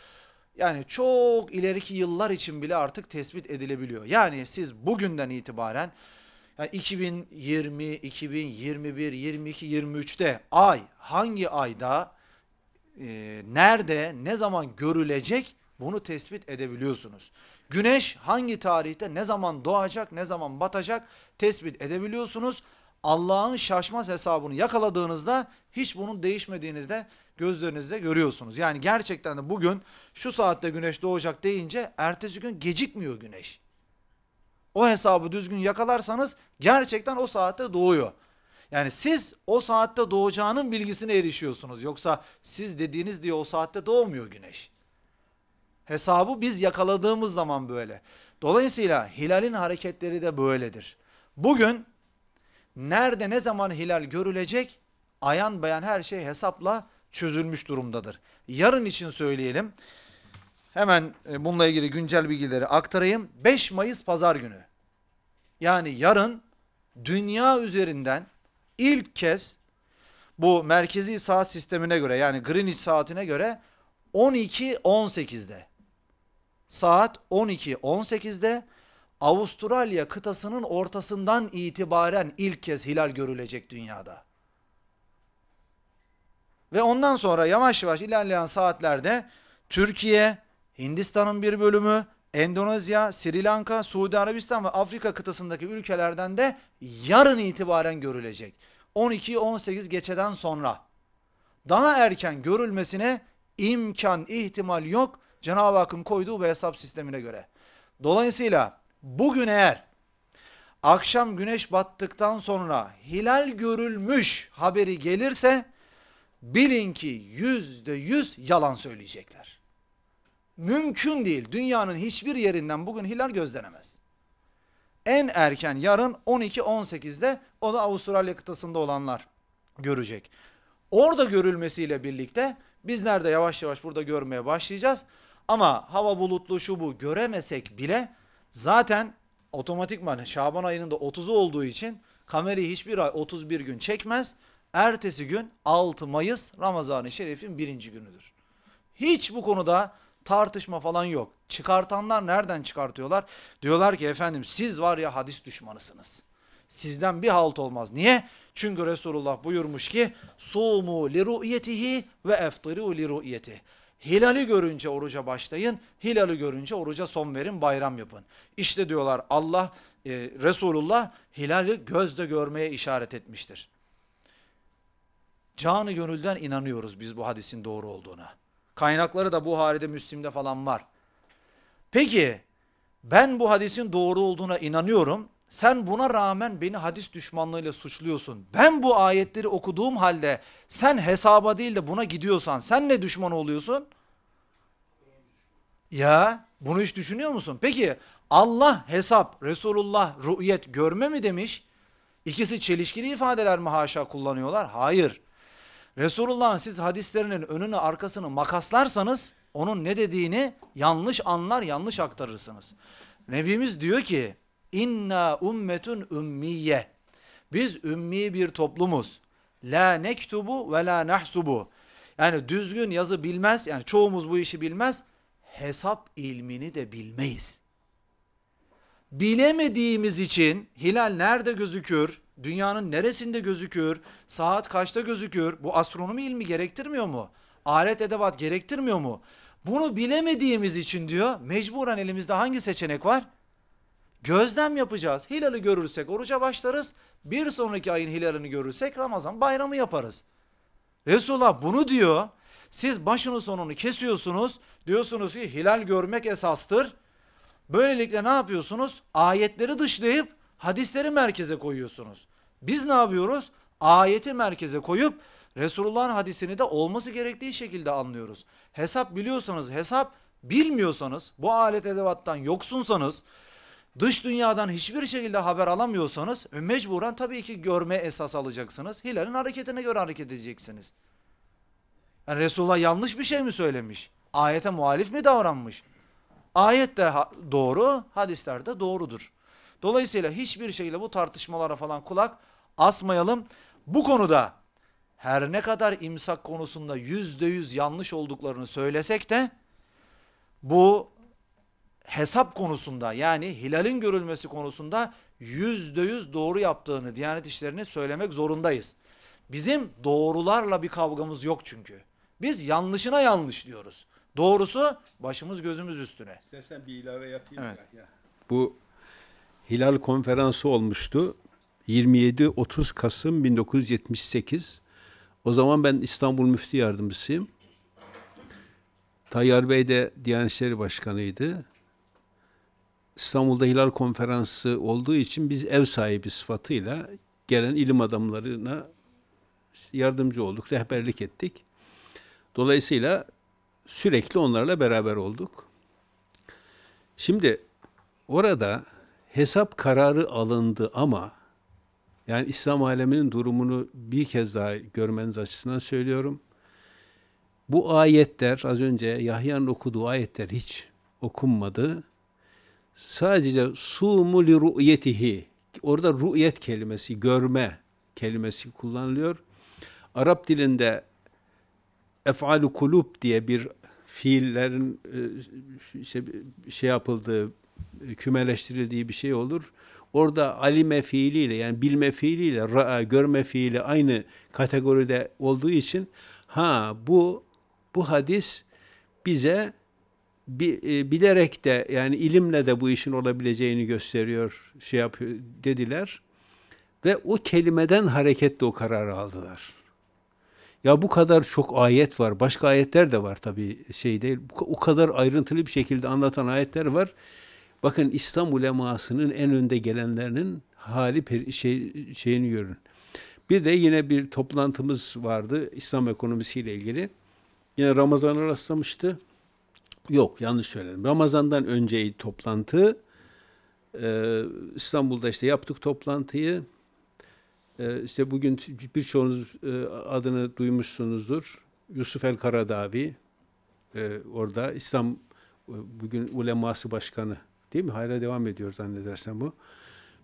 Speaker 3: yani çok ileriki yıllar için bile artık tespit edilebiliyor. Yani siz bugünden itibaren yani 2020, 2021, 22, 23'te ay hangi ayda e, nerede, ne zaman görülecek bunu tespit edebiliyorsunuz. Güneş hangi tarihte ne zaman doğacak, ne zaman batacak tespit edebiliyorsunuz. Allah'ın şaşmaz hesabını yakaladığınızda hiç bunun değişmediğini de gözlerinizde görüyorsunuz. Yani gerçekten de bugün şu saatte güneş doğacak deyince ertesi gün gecikmiyor güneş. O hesabı düzgün yakalarsanız gerçekten o saatte doğuyor. Yani siz o saatte doğacağının bilgisine erişiyorsunuz. Yoksa siz dediğiniz diye o saatte doğmuyor güneş. Hesabı biz yakaladığımız zaman böyle. Dolayısıyla hilalin hareketleri de böyledir. Bugün nerede ne zaman hilal görülecek ayan bayan her şey hesapla çözülmüş durumdadır. Yarın için söyleyelim. Hemen e, bununla ilgili güncel bilgileri aktarayım. 5 Mayıs pazar günü. Yani yarın dünya üzerinden ilk kez bu merkezi saat sistemine göre yani Greenwich saatine göre 12.18'de saat 12.18'de Avustralya kıtasının ortasından itibaren ilk kez hilal görülecek dünyada. Ve ondan sonra yavaş yavaş ilerleyen saatlerde Türkiye, Hindistan'ın bir bölümü, Endonezya, Sri Lanka, Suudi Arabistan ve Afrika kıtasındaki ülkelerden de yarın itibaren görülecek. 12-18 geçeden sonra daha erken görülmesine imkan, ihtimal yok Cenab-ı Hakk'ın koyduğu bu hesap sistemine göre. Dolayısıyla bugün eğer akşam güneş battıktan sonra hilal görülmüş haberi gelirse bilin ki yüzde yüz yalan söyleyecekler. Mümkün değil. Dünyanın hiçbir yerinden bugün hilal gözlenemez. En erken yarın 12-18'de o da Avustralya kıtasında olanlar görecek. Orada görülmesiyle birlikte bizler de yavaş yavaş burada görmeye başlayacağız. Ama hava bulutlu şu bu göremesek bile zaten otomatikman Şaban ayının da 30'u olduğu için kamerayı hiçbir ay 31 gün çekmez. Ertesi gün 6 Mayıs Ramazan-ı Şerif'in birinci günüdür. Hiç bu konuda tartışma falan yok. Çıkartanlar nereden çıkartıyorlar? Diyorlar ki efendim siz var ya hadis düşmanısınız. Sizden bir halt olmaz. Niye? Çünkü Resulullah buyurmuş ki Sumu li ru'yetihi ve eftiru li ru'yetihi. Hilali görünce oruca başlayın, hilali görünce oruca son verin, bayram yapın. İşte diyorlar Allah, e, Resulullah hilali gözde görmeye işaret etmiştir canı gönülden inanıyoruz biz bu hadisin doğru olduğuna. Kaynakları da Buhari'de, Müslim'de falan var. Peki ben bu hadisin doğru olduğuna inanıyorum. Sen buna rağmen beni hadis düşmanlığıyla suçluyorsun. Ben bu ayetleri okuduğum halde sen hesaba değil de buna gidiyorsan sen ne düşman oluyorsun? Ya bunu hiç düşünüyor musun? Peki Allah hesap, Resulullah rü'yet görme mi demiş? İkisi çelişkili ifadeler mi haşa kullanıyorlar? Hayır. Resulullah'ın siz hadislerinin önünü arkasını makaslarsanız onun ne dediğini yanlış anlar yanlış aktarırsınız. Nebimiz diyor ki inna ummetun ümmiye biz ümmi bir toplumuz. La nektubu ve la nahsubu. Yani düzgün yazı bilmez. Yani çoğumuz bu işi bilmez. Hesap ilmini de bilmeyiz. Bilemediğimiz için hilal nerede gözükür? dünyanın neresinde gözüküyor? saat kaçta gözüküyor? bu astronomi ilmi gerektirmiyor mu? Alet edevat gerektirmiyor mu? Bunu bilemediğimiz için diyor mecburen elimizde hangi seçenek var? Gözlem yapacağız. Hilali görürsek oruca başlarız. Bir sonraki ayın hilalini görürsek Ramazan bayramı yaparız. Resulullah bunu diyor. Siz başını sonunu kesiyorsunuz. Diyorsunuz ki hilal görmek esastır. Böylelikle ne yapıyorsunuz? Ayetleri dışlayıp hadisleri merkeze koyuyorsunuz. Biz ne yapıyoruz? Ayeti merkeze koyup Resulullah'ın hadisini de olması gerektiği şekilde anlıyoruz. Hesap biliyorsanız, hesap bilmiyorsanız, bu alet edevattan yoksunsanız, dış dünyadan hiçbir şekilde haber alamıyorsanız mecburen tabii ki görme esas alacaksınız. Hilal'in hareketine göre hareket edeceksiniz. Yani Resulullah yanlış bir şey mi söylemiş? Ayete muhalif mi davranmış? Ayet de doğru, hadisler de doğrudur. Dolayısıyla hiçbir şeyle bu tartışmalara falan kulak asmayalım. Bu konuda her ne kadar imsak konusunda yüzde yüz yanlış olduklarını söylesek de bu hesap konusunda yani hilalin görülmesi konusunda yüzde yüz doğru yaptığını Diyanet İşleri'ne söylemek zorundayız. Bizim doğrularla bir kavgamız yok çünkü. Biz yanlışına yanlış diyoruz. Doğrusu başımız gözümüz üstüne. İstersen bir ilave yapayım. Evet. Ya.
Speaker 1: Bu Hilal Konferansı olmuştu. 27-30 Kasım 1978. O zaman ben İstanbul Müftü Yardımcısıyım. Tayyar Bey de Diyanet İşleri Başkanı'ydı. İstanbul'da Hilal Konferansı olduğu için biz ev sahibi sıfatıyla gelen ilim adamlarına yardımcı olduk, rehberlik ettik. Dolayısıyla sürekli onlarla beraber olduk. Şimdi orada hesap kararı alındı ama yani İslam aleminin durumunu bir kez daha görmeniz açısından söylüyorum. Bu ayetler az önce Yahya'nın okuduğu ayetler hiç okunmadı. Sadece sumu li ru'yetihi orada ru'yet kelimesi görme kelimesi kullanılıyor. Arap dilinde ef'alu kulub diye bir fiillerin işte şey, şey yapıldığı e, kümeleştirildiği bir şey olur. Orada alime fiiliyle yani bilme fiiliyle ra'a e, görme fiili aynı kategoride olduğu için ha bu bu hadis bize e, bilerek de yani ilimle de bu işin olabileceğini gösteriyor şey yapıyor dediler ve o kelimeden hareketle o kararı aldılar. Ya bu kadar çok ayet var. Başka ayetler de var tabii şey değil. O kadar ayrıntılı bir şekilde anlatan ayetler var. Bakın İslam ulemasının en önde gelenlerinin hali şey, şeyini görün. Bir de yine bir toplantımız vardı İslam ekonomisiyle ilgili. Yine Ramazan'a rastlamıştı. Yok yanlış söyledim. Ramazan'dan önceyi toplantı. Ee, İstanbul'da işte yaptık toplantıyı. Ee, işte bugün birçoğunuz e, adını duymuşsunuzdur. Yusuf El Karadavi e, orada İslam bugün uleması başkanı Değil mi? Hayra devam ediyor zannedersem bu.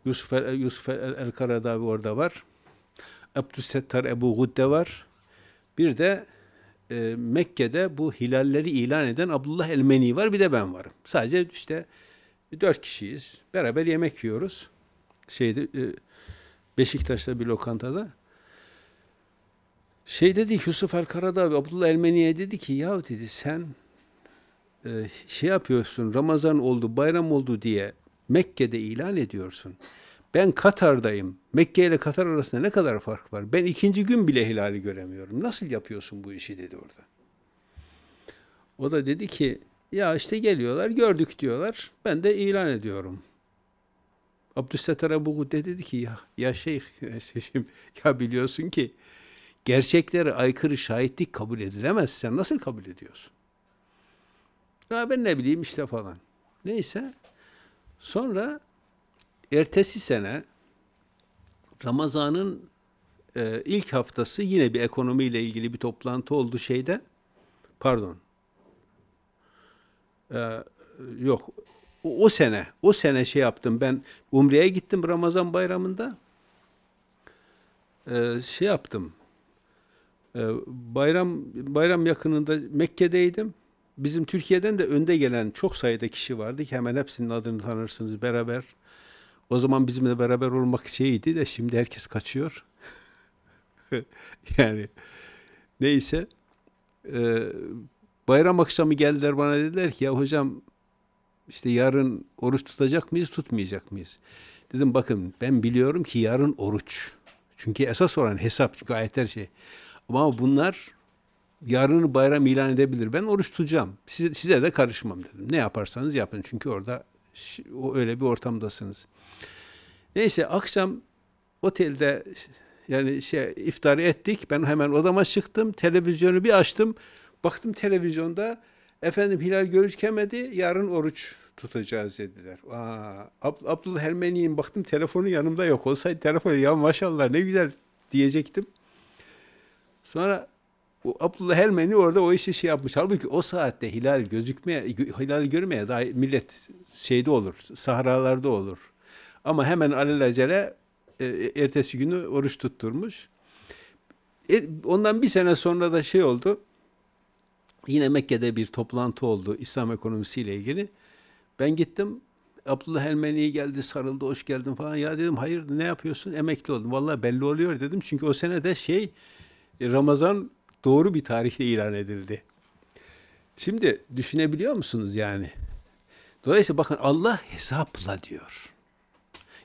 Speaker 1: Yusuf el, Yusuf el, el Karadavi orada var. Abdüssettar Ebu Gudde var. Bir de e, Mekke'de bu hilalleri ilan eden Abdullah El Meni var. Bir de ben varım. Sadece işte dört kişiyiz. Beraber yemek yiyoruz. Şeyde e, Beşiktaş'ta bir lokantada. Şey dedi Yusuf El Karadavi Abdullah El Meniye dedi ki ya dedi sen e, şey yapıyorsun, Ramazan oldu, bayram oldu diye Mekke'de ilan ediyorsun. Ben Katar'dayım. Mekke ile Katar arasında ne kadar fark var? Ben ikinci gün bile hilali göremiyorum. Nasıl yapıyorsun bu işi dedi orada. O da dedi ki ya işte geliyorlar gördük diyorlar. Ben de ilan ediyorum. Abdüssetar Ebu de dedi ki ya, ya şeyh, şeyhim, ya biliyorsun ki gerçeklere aykırı şahitlik kabul edilemez. Sen nasıl kabul ediyorsun? Ya ben ne bileyim işte falan. Neyse. Sonra ertesi sene Ramazan'ın e, ilk haftası yine bir ekonomiyle ilgili bir toplantı oldu şeyde. Pardon. E, yok. O, o sene, o sene şey yaptım ben Umre'ye gittim Ramazan bayramında. E, şey yaptım. E, bayram bayram yakınında Mekke'deydim bizim Türkiye'den de önde gelen çok sayıda kişi vardı ki hemen hepsinin adını tanırsınız beraber. O zaman bizimle beraber olmak şeydi de şimdi herkes kaçıyor. yani neyse e, bayram akşamı geldiler bana dediler ki ya hocam işte yarın oruç tutacak mıyız tutmayacak mıyız? Dedim bakın ben biliyorum ki yarın oruç. Çünkü esas olan hesap gayet her şey. Ama bunlar yarını bayram ilan edebilir. Ben oruç tutacağım. Size, size de karışmam dedim. Ne yaparsanız yapın. Çünkü orada o öyle bir ortamdasınız. Neyse akşam otelde yani şey iftarı ettik. Ben hemen odama çıktım. Televizyonu bir açtım. Baktım televizyonda efendim hilal görükemedi. Yarın oruç tutacağız dediler. Aa, Ab Abdullah Helmeni'nin baktım telefonu yanımda yok. Olsaydı telefonu ya maşallah ne güzel diyecektim. Sonra o Abdullah Helmeni orada o işi şey yapmış. Halbuki o saatte hilal gözükmeye, hilal görmeye daha millet şeyde olur, sahralarda olur. Ama hemen alelacele e, ertesi günü oruç tutturmuş. E, ondan bir sene sonra da şey oldu. Yine Mekke'de bir toplantı oldu İslam ekonomisiyle ilgili. Ben gittim. Abdullah Helmeni geldi sarıldı hoş geldin falan. Ya dedim hayır ne yapıyorsun? Emekli oldum. vallahi belli oluyor dedim. Çünkü o sene de şey e, Ramazan doğru bir tarihte ilan edildi. Şimdi düşünebiliyor musunuz yani? Dolayısıyla bakın Allah hesapla diyor.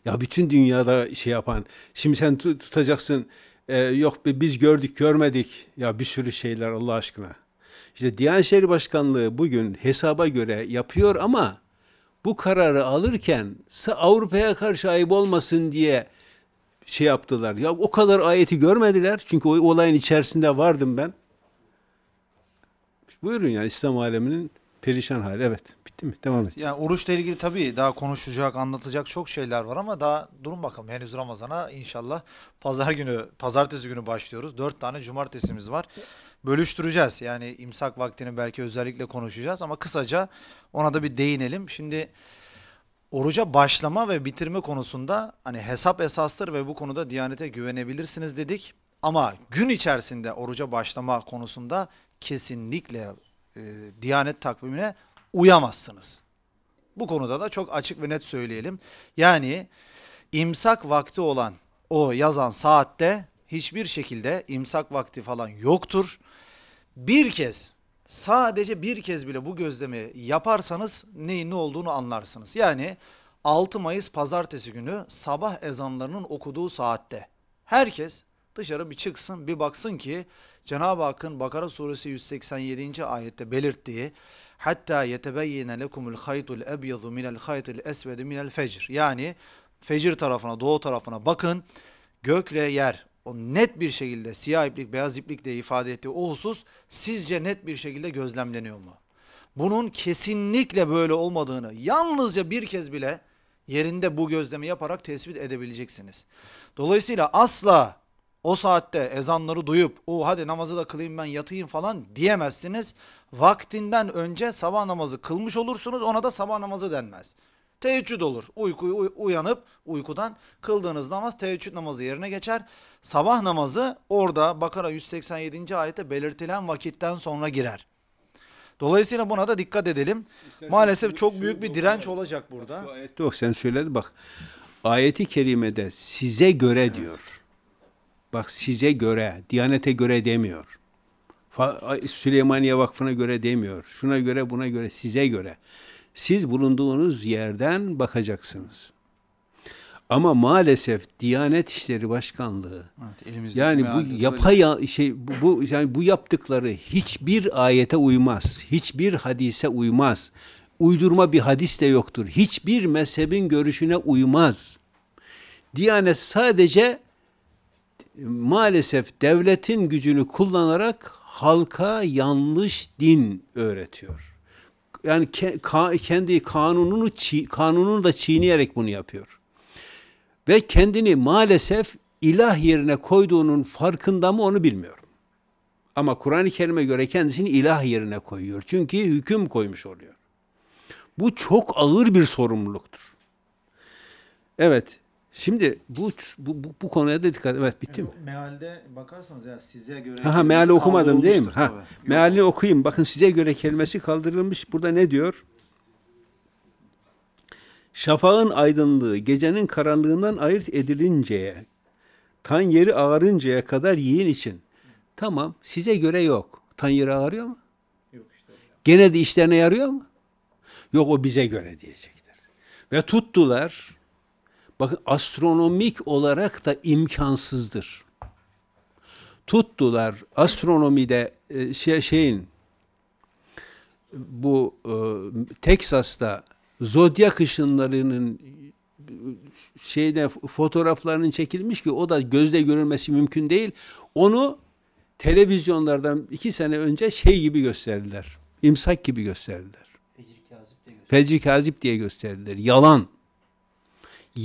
Speaker 1: Ya bütün dünyada şey yapan, şimdi sen tutacaksın, e, yok biz gördük görmedik, ya bir sürü şeyler Allah aşkına. İşte Diyanet İşleri Başkanlığı bugün hesaba göre yapıyor ama bu kararı alırken Avrupa'ya karşı ayıp olmasın diye şey yaptılar. Ya o kadar ayeti görmediler. Çünkü o olayın içerisinde vardım ben. Buyurun yani İslam aleminin perişan hali. Evet. Bitti mi? Devam edin.
Speaker 3: Yani oruçla ilgili tabii daha konuşacak, anlatacak çok şeyler var ama daha durun bakalım. Henüz Ramazan'a inşallah pazar günü, pazartesi günü başlıyoruz. Dört tane cumartesimiz var. Bölüştüreceğiz. Yani imsak vaktini belki özellikle konuşacağız ama kısaca ona da bir değinelim. Şimdi oruca başlama ve bitirme konusunda hani hesap esastır ve bu konuda Diyanet'e güvenebilirsiniz dedik. Ama gün içerisinde oruca başlama konusunda kesinlikle e, Diyanet takvimine uyamazsınız. Bu konuda da çok açık ve net söyleyelim. Yani imsak vakti olan o yazan saatte hiçbir şekilde imsak vakti falan yoktur. Bir kez sadece bir kez bile bu gözlemi yaparsanız neyin ne olduğunu anlarsınız. Yani 6 Mayıs pazartesi günü sabah ezanlarının okuduğu saatte herkes dışarı bir çıksın bir baksın ki Cenab-ı Hakk'ın Bakara suresi 187. ayette belirttiği hatta yetebeyyene lekumul haytul ebyadu minel haytul esvedu minel fecr yani fecir tarafına doğu tarafına bakın gökle yer o net bir şekilde siyah iplik beyaz iplik diye ifade ettiği o husus sizce net bir şekilde gözlemleniyor mu? Bunun kesinlikle böyle olmadığını yalnızca bir kez bile yerinde bu gözlemi yaparak tespit edebileceksiniz. Dolayısıyla asla o saatte ezanları duyup o hadi namazı da kılayım ben yatayım falan diyemezsiniz. Vaktinden önce sabah namazı kılmış olursunuz ona da sabah namazı denmez teheccüd olur. Uykuyu uyanıp uykudan kıldığınız namaz teheccüd namazı yerine geçer. Sabah namazı orada Bakara 187. ayette belirtilen vakitten sonra girer. Dolayısıyla buna da dikkat edelim. İstersen Maalesef çok şey büyük bir direnç dokun. olacak burada. Bak,
Speaker 1: ayette yok sen söyledin bak. Ayeti kerimede size göre evet. diyor. Bak size göre, Diyanete göre demiyor. Süleymaniye Vakfı'na göre demiyor. Şuna göre, buna göre, size göre siz bulunduğunuz yerden bakacaksınız. Ama maalesef Diyanet İşleri Başkanlığı
Speaker 3: evet, yani bu yapay
Speaker 1: şey bu yani bu yaptıkları hiçbir ayete uymaz. Hiçbir hadise uymaz. Uydurma bir hadis de yoktur. Hiçbir mezhebin görüşüne uymaz. Diyanet sadece maalesef devletin gücünü kullanarak halka yanlış din öğretiyor yani kendi kanununu kanununu da çiğneyerek bunu yapıyor. Ve kendini maalesef ilah yerine koyduğunun farkında mı onu bilmiyorum. Ama Kur'an-ı Kerim'e göre kendisini ilah yerine koyuyor. Çünkü hüküm koymuş oluyor. Bu çok ağır bir sorumluluktur. Evet, Şimdi bu bu, bu, bu konuya da dikkat evet bitti yani mi?
Speaker 3: Mealde bakarsanız ya size göre ha, ha meali okumadım değil mi? Ha.
Speaker 1: Tabii. Mealini okuyayım. Bakın size göre kelimesi kaldırılmış. Burada ne diyor? Şafağın aydınlığı gecenin karanlığından ayırt edilinceye, tan yeri ağarıncaya kadar yiyin için. Tamam, size göre yok. Tan yeri ağarıyor mu? Yok işte. Gene de işlerine yarıyor mu? Yok o bize göre diyecekler. Ve tuttular Bakın astronomik olarak da imkansızdır. Tuttular astronomide e, şey, şeyin bu e, Teksas'ta zodyak ışınlarının şeyde fotoğraflarının çekilmiş ki o da gözle görülmesi mümkün değil. Onu televizyonlardan iki sene önce şey gibi gösterdiler. İmsak gibi gösterdiler. Fecri Kazip, gösterdiler. Fecri Kazip diye gösterdiler. Yalan.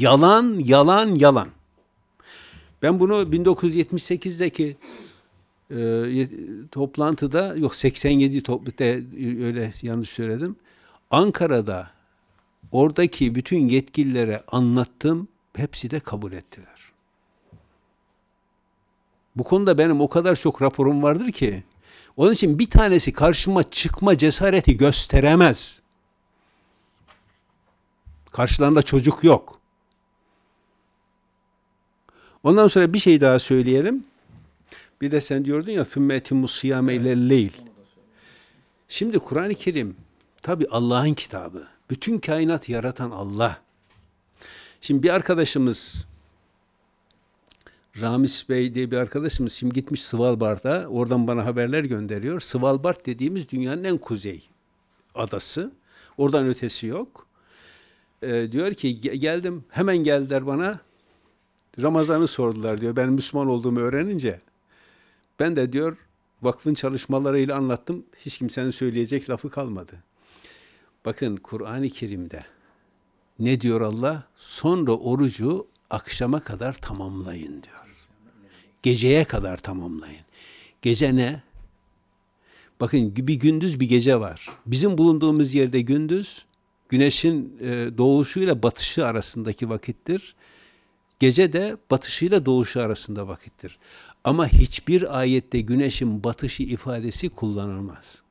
Speaker 1: Yalan, yalan, yalan. Ben bunu 1978'deki e, toplantıda, yok 87 toplantıda öyle yanlış söyledim. Ankara'da oradaki bütün yetkililere anlattım. Hepsi de kabul ettiler. Bu konuda benim o kadar çok raporum vardır ki. Onun için bir tanesi karşıma çıkma cesareti gösteremez. Karşılarında çocuk yok. Ondan sonra bir şey daha söyleyelim. Bir de sen diyordun ya ثُمَّ اَتِمُّ السِّيَامَ اِلَى Şimdi Kur'an-ı Kerim tabi Allah'ın kitabı. Bütün kainat yaratan Allah. Şimdi bir arkadaşımız Ramis Bey diye bir arkadaşımız şimdi gitmiş Svalbard'a. Oradan bana haberler gönderiyor. Svalbard dediğimiz dünyanın en kuzey adası. Oradan ötesi yok. Ee, diyor ki geldim hemen geldiler bana Ramazan'ı sordular diyor. Ben Müslüman olduğumu öğrenince ben de diyor vakfın çalışmalarıyla anlattım. Hiç kimsenin söyleyecek lafı kalmadı. Bakın Kur'an-ı Kerim'de ne diyor Allah? Sonra orucu akşama kadar tamamlayın diyor. Geceye kadar tamamlayın. Gece ne? Bakın bir gündüz bir gece var. Bizim bulunduğumuz yerde gündüz güneşin e, doğuşuyla batışı arasındaki vakittir. Gece de batışıyla doğuşu arasında vakittir. Ama hiçbir ayette güneşin batışı ifadesi kullanılmaz.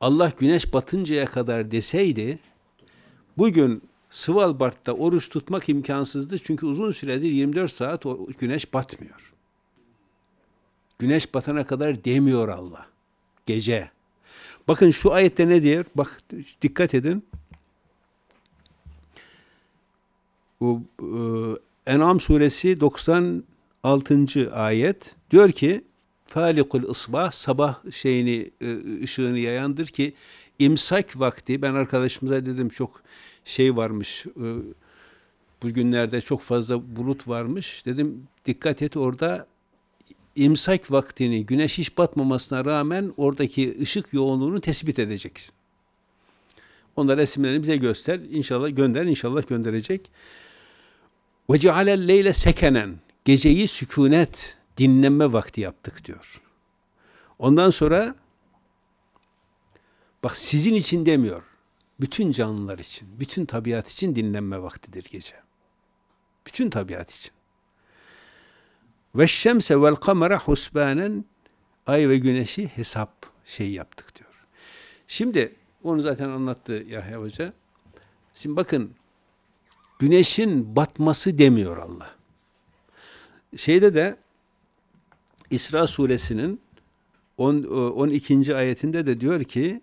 Speaker 1: Allah güneş batıncaya kadar deseydi, bugün Svalbard'da oruç tutmak imkansızdı çünkü uzun süredir 24 saat güneş batmıyor. Güneş batana kadar demiyor Allah. Gece. Bakın şu ayette ne diyor? Bak dikkat edin. Bu e, En'am suresi 96. ayet diyor ki Falikul ısbah sabah şeyini ıı, ışığını yayandır ki imsak vakti ben arkadaşımıza dedim çok şey varmış ıı, bugünlerde çok fazla bulut varmış dedim dikkat et orada imsak vaktini güneş hiç batmamasına rağmen oradaki ışık yoğunluğunu tespit edeceksin. Onlar resimlerini bize göster. İnşallah gönder, inşallah gönderecek. Ve cealel leyle sekenen. Geceyi sükunet, dinlenme vakti yaptık diyor. Ondan sonra bak sizin için demiyor. Bütün canlılar için, bütün tabiat için dinlenme vaktidir gece. Bütün tabiat için. Ve şemse vel kamera husbanen ay ve güneşi hesap şey yaptık diyor. Şimdi onu zaten anlattı Yahya Hoca. Şimdi bakın güneşin batması demiyor Allah. Şeyde de İsra suresinin 12. E, ayetinde de diyor ki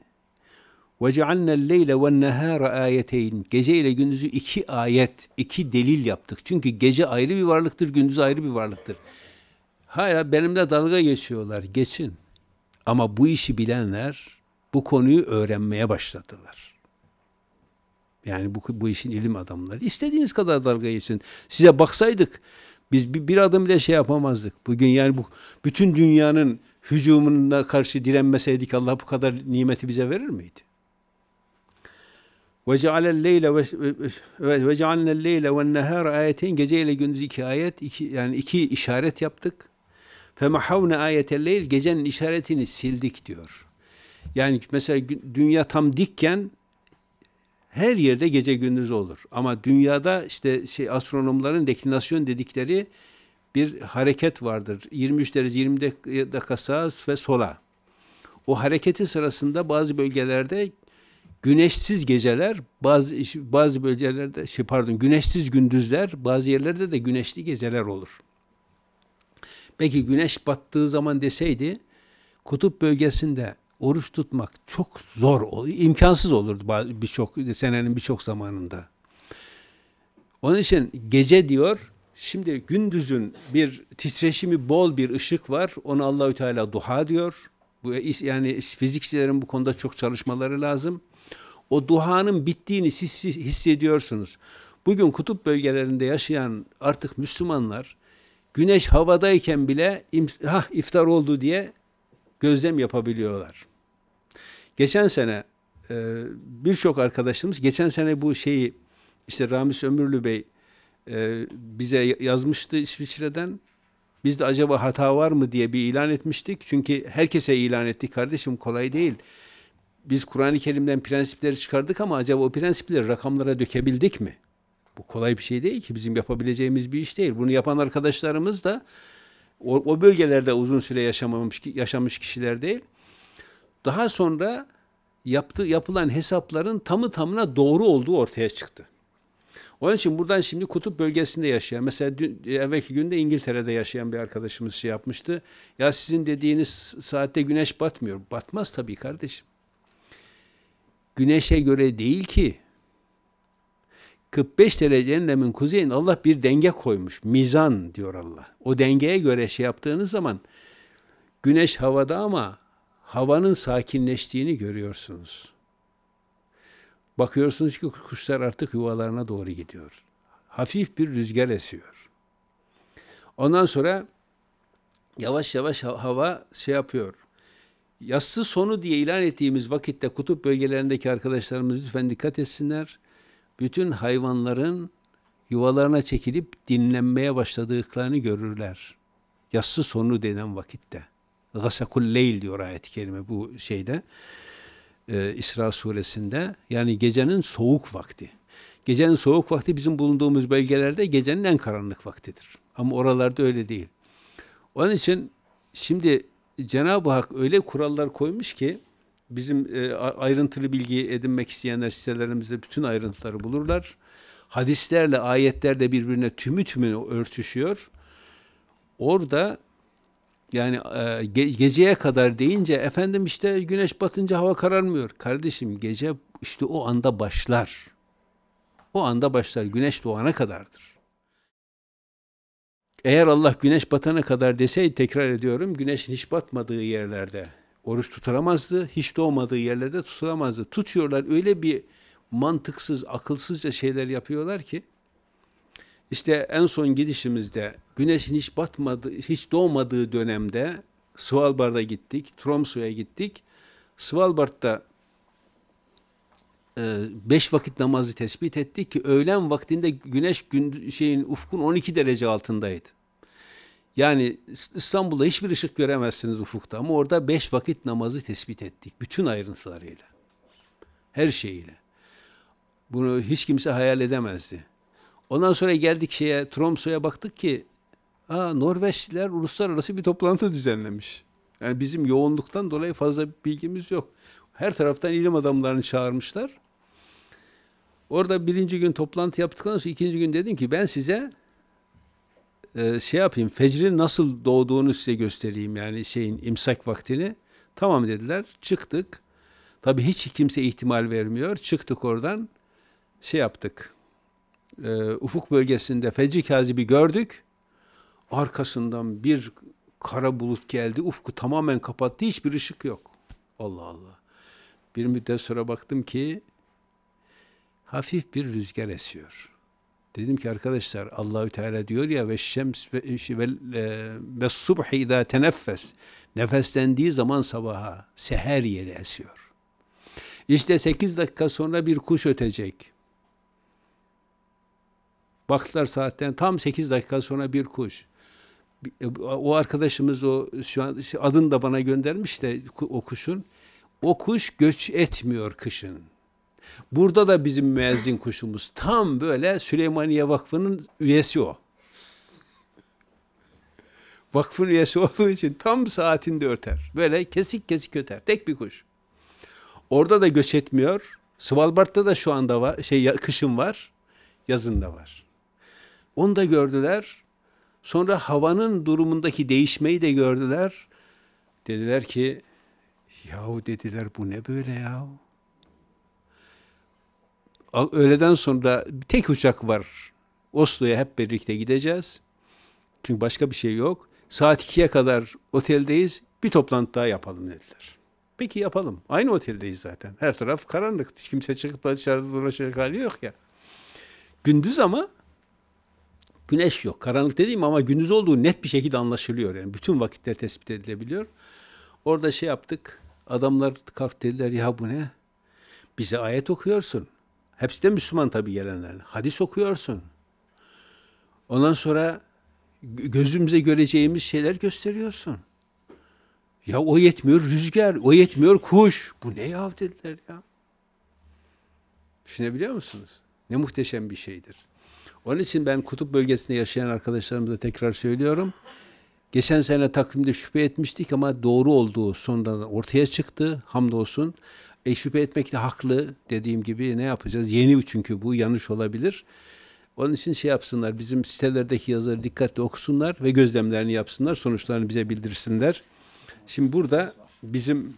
Speaker 1: وَجَعَلْنَا اللَّيْلَ وَالنَّهَارَ آيَتَيْنِ Gece ile gündüzü iki ayet, iki delil yaptık. Çünkü gece ayrı bir varlıktır, gündüz ayrı bir varlıktır. Hayır benimle dalga geçiyorlar, geçin. Ama bu işi bilenler bu konuyu öğrenmeye başladılar. Yani bu, bu işin ilim adamları. İstediğiniz kadar dalga geçin. Size baksaydık biz bir, bir adım bile şey yapamazdık. Bugün yani bu bütün dünyanın hücumuna karşı direnmeseydik Allah bu kadar nimeti bize verir miydi? وَجَعَلَ اللَّيْلَ وَجَعَلْنَا اللَّيْلَ وَالنَّهَارَ ayetin Gece ile gündüz iki ayet, iki, yani iki işaret yaptık. فَمَحَوْنَا ayete leyl Gecenin işaretini sildik diyor. Yani mesela dünya tam dikken her yerde gece gündüz olur. Ama dünyada işte şey astronomların deklinasyon dedikleri bir hareket vardır. 23 derece 20 dakika sağa ve sola. O hareketi sırasında bazı bölgelerde güneşsiz geceler, bazı bazı bölgelerde şey pardon, güneşsiz gündüzler, bazı yerlerde de güneşli geceler olur. Peki güneş battığı zaman deseydi kutup bölgesinde oruç tutmak çok zor, imkansız olurdu birçok senenin birçok zamanında. Onun için gece diyor, şimdi gündüzün bir titreşimi bol bir ışık var. Onu Allahü Teala duha diyor. Bu yani fizikçilerin bu konuda çok çalışmaları lazım. O duhanın bittiğini siz hissediyorsunuz. Bugün kutup bölgelerinde yaşayan artık Müslümanlar güneş havadayken bile ha iftar oldu diye gözlem yapabiliyorlar. Geçen sene e, birçok arkadaşımız geçen sene bu şeyi işte Ramiz Ömürlü Bey e, bize yazmıştı İsviçre'den. Biz de acaba hata var mı diye bir ilan etmiştik. Çünkü herkese ilan ettik kardeşim kolay değil. Biz Kur'an-ı Kerim'den prensipleri çıkardık ama acaba o prensipleri rakamlara dökebildik mi? Bu kolay bir şey değil ki bizim yapabileceğimiz bir iş değil. Bunu yapan arkadaşlarımız da o, o bölgelerde uzun süre yaşamamış yaşamış kişiler değil. Daha sonra yaptığı yapılan hesapların tamı tamına doğru olduğu ortaya çıktı. Onun için buradan şimdi kutup bölgesinde yaşayan, mesela dün, evvelki günde İngiltere'de yaşayan bir arkadaşımız şey yapmıştı. Ya sizin dediğiniz saatte güneş batmıyor. Batmaz tabii kardeşim. Güneşe göre değil ki 45 derecenin lemin kuzeyin Allah bir denge koymuş. Mizan diyor Allah. O dengeye göre şey yaptığınız zaman güneş havada ama havanın sakinleştiğini görüyorsunuz. Bakıyorsunuz ki kuşlar artık yuvalarına doğru gidiyor. Hafif bir rüzgar esiyor. Ondan sonra yavaş yavaş hava şey yapıyor. Yassı sonu diye ilan ettiğimiz vakitte kutup bölgelerindeki arkadaşlarımız lütfen dikkat etsinler bütün hayvanların yuvalarına çekilip dinlenmeye başladıklarını görürler. Yassı sonu denen vakitte. Gasakul leyl diyor ayet-i kerime bu şeyde. Ee, İsra suresinde. Yani gecenin soğuk vakti. Gecenin soğuk vakti bizim bulunduğumuz bölgelerde gecenin en karanlık vaktidir. Ama oralarda öyle değil. Onun için şimdi Cenab-ı Hak öyle kurallar koymuş ki Bizim e, ayrıntılı bilgi edinmek isteyenler sitelerimizde bütün ayrıntıları bulurlar. Hadislerle, ayetler de birbirine tümü tümüne örtüşüyor. Orada yani e, ge geceye kadar deyince efendim işte güneş batınca hava kararmıyor. Kardeşim gece işte o anda başlar. O anda başlar. Güneş doğana kadardır. Eğer Allah güneş batana kadar deseydi tekrar ediyorum güneşin hiç batmadığı yerlerde oruç tutaramazdı, Hiç doğmadığı yerlerde tutaramazdı. Tutuyorlar öyle bir mantıksız, akılsızca şeyler yapıyorlar ki işte en son gidişimizde güneşin hiç batmadı, hiç doğmadığı dönemde Svalbard'a gittik, Tromsø'ya gittik. Svalbard'da e, beş vakit namazı tespit ettik ki öğlen vaktinde güneş gün, şeyin ufkun 12 derece altındaydı. Yani İstanbul'da hiçbir ışık göremezsiniz ufukta ama orada beş vakit namazı tespit ettik. Bütün ayrıntılarıyla. Her şeyiyle. Bunu hiç kimse hayal edemezdi. Ondan sonra geldik şeye Tromso'ya baktık ki aa, Norveçliler uluslararası bir toplantı düzenlemiş. Yani bizim yoğunluktan dolayı fazla bilgimiz yok. Her taraftan ilim adamlarını çağırmışlar. Orada birinci gün toplantı yaptıktan sonra ikinci gün dedim ki ben size ee, şey yapayım fecrin nasıl doğduğunu size göstereyim yani şeyin imsak vaktini. Tamam dediler çıktık. Tabi hiç kimse ihtimal vermiyor. Çıktık oradan şey yaptık. E, ufuk bölgesinde fecri kazibi gördük. Arkasından bir kara bulut geldi. Ufku tamamen kapattı. Hiçbir ışık yok. Allah Allah. Bir müddet sonra baktım ki hafif bir rüzgar esiyor. Dedim ki arkadaşlar Allahü Teala diyor ya ve şems ve e, ve subhi iza teneffes. Nefeslendiği zaman sabaha seher yeri esiyor. İşte sekiz dakika sonra bir kuş ötecek. Baktılar saatten tam sekiz dakika sonra bir kuş. E, o arkadaşımız o şu an adını da bana göndermiş de o kuşun. O kuş göç etmiyor kışın. Burada da bizim müezzin kuşumuz tam böyle Süleymaniye Vakfı'nın üyesi o. Vakfın üyesi olduğu için tam saatinde öter. Böyle kesik kesik öter. Tek bir kuş. Orada da göç etmiyor. Svalbard'da da şu anda var, şey kışın var, yazın da var. Onu da gördüler. Sonra havanın durumundaki değişmeyi de gördüler. Dediler ki yahu dediler bu ne böyle yahu? öğleden sonra da tek uçak var. Oslo'ya hep birlikte gideceğiz. Çünkü başka bir şey yok. Saat 2'ye kadar oteldeyiz. Bir toplantı daha yapalım dediler. Peki yapalım. Aynı oteldeyiz zaten. Her taraf karanlık. Kimse çıkıp dışarıda dolaşacak hali yok ya. Gündüz ama güneş yok. Karanlık dediğim ama gündüz olduğu net bir şekilde anlaşılıyor. Yani bütün vakitler tespit edilebiliyor. Orada şey yaptık. Adamlar kalk dediler ya bu ne? Bize ayet okuyorsun. Hepsi de Müslüman tabi gelenler. Hadis okuyorsun. Ondan sonra gözümüze göreceğimiz şeyler gösteriyorsun. Ya o yetmiyor rüzgar, o yetmiyor kuş. Bu ne ya dediler ya. Düşünebiliyor musunuz? Ne muhteşem bir şeydir. Onun için ben kutup bölgesinde yaşayan arkadaşlarımıza tekrar söylüyorum. Geçen sene takvimde şüphe etmiştik ama doğru olduğu sonunda ortaya çıktı hamdolsun. E şüphe etmek de haklı dediğim gibi ne yapacağız? Yeni çünkü bu yanlış olabilir. Onun için şey yapsınlar, bizim sitelerdeki yazıları dikkatli okusunlar ve gözlemlerini yapsınlar, sonuçlarını bize bildirsinler. Şimdi burada bizim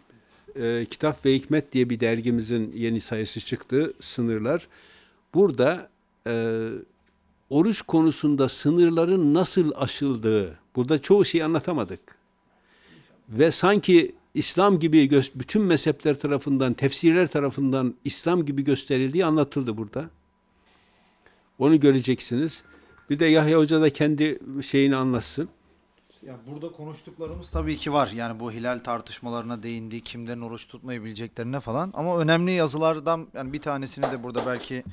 Speaker 1: e, Kitap ve Hikmet diye bir dergimizin yeni sayısı çıktı, Sınırlar. Burada e, oruç konusunda sınırların nasıl aşıldığı, burada çoğu şeyi anlatamadık. Ve sanki İslam gibi bütün mezhepler tarafından, tefsirler tarafından İslam gibi gösterildiği anlatıldı burada. Onu göreceksiniz. Bir de Yahya Hoca da kendi şeyini anlatsın.
Speaker 3: Ya burada konuştuklarımız tabii ki var. Yani bu hilal tartışmalarına değindiği, kimlerin oruç tutmayabileceklerine falan. Ama önemli yazılardan yani bir tanesini de burada belki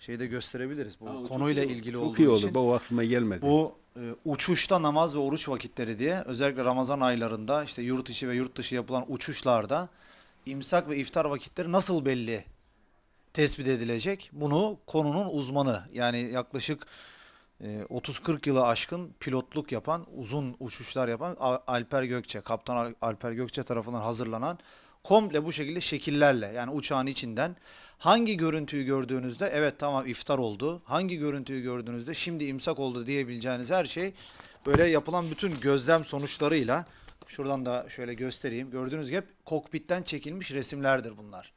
Speaker 3: şeyde gösterebiliriz. Bu Aa, konuyla çok, ilgili çok olduğu için. Çok iyi olur. Bu
Speaker 1: aklıma gelmedi. Bu
Speaker 3: e, uçuşta namaz ve oruç vakitleri diye özellikle Ramazan aylarında işte yurt içi ve yurt dışı yapılan uçuşlarda imsak ve iftar vakitleri nasıl belli tespit edilecek? Bunu konunun uzmanı yani yaklaşık 30-40 e, yılı aşkın pilotluk yapan, uzun uçuşlar yapan Alper Gökçe, Kaptan Alper Gökçe tarafından hazırlanan komple bu şekilde şekillerle yani uçağın içinden Hangi görüntüyü gördüğünüzde evet tamam iftar oldu. Hangi görüntüyü gördüğünüzde şimdi imsak oldu diyebileceğiniz her şey böyle yapılan bütün gözlem sonuçlarıyla şuradan da şöyle göstereyim. Gördüğünüz gibi kokpitten çekilmiş resimlerdir bunlar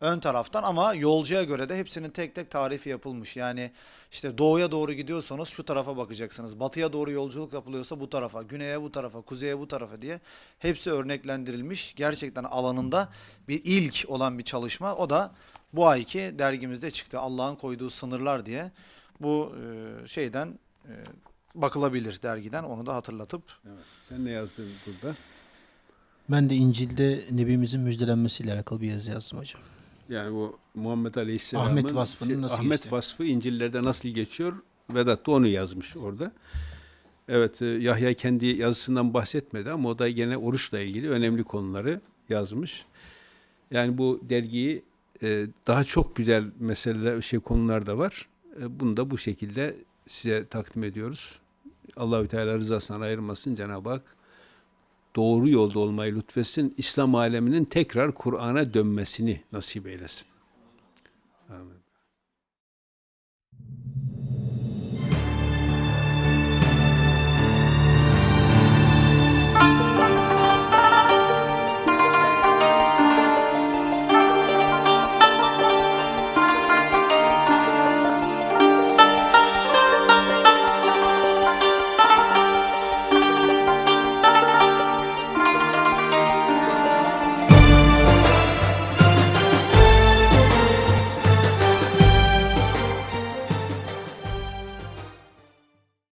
Speaker 3: ön taraftan ama yolcuya göre de hepsinin tek tek tarifi yapılmış. Yani işte doğuya doğru gidiyorsanız şu tarafa bakacaksınız. Batıya doğru yolculuk yapılıyorsa bu tarafa, güneye bu tarafa, kuzeye bu tarafa diye hepsi örneklendirilmiş. Gerçekten alanında bir ilk olan bir çalışma. O da bu ayki dergimizde çıktı. Allah'ın koyduğu sınırlar diye. Bu e, şeyden e, bakılabilir dergiden. Onu da hatırlatıp. Evet. Sen ne yazdın burada?
Speaker 2: Ben de İncil'de Nebimizin müjdelenmesiyle alakalı bir yazı yazdım hocam.
Speaker 1: Yani bu Muhammed Aleyhisselam'ın Ahmet, vasfını şey, nasıl Ahmet geçti? vasfı İncil'lerde nasıl geçiyor? Vedat da onu yazmış orada. Evet e, Yahya kendi yazısından bahsetmedi ama o da gene oruçla ilgili önemli konuları yazmış. Yani bu dergiyi e, daha çok güzel meseleler şey konular da var. E, bunu da bu şekilde size takdim ediyoruz. Allahü Teala rızasından ayırmasın Cenab-ı Hak doğru yolda olmayı lütfetsin. İslam aleminin tekrar Kur'an'a dönmesini nasip eylesin. Amin.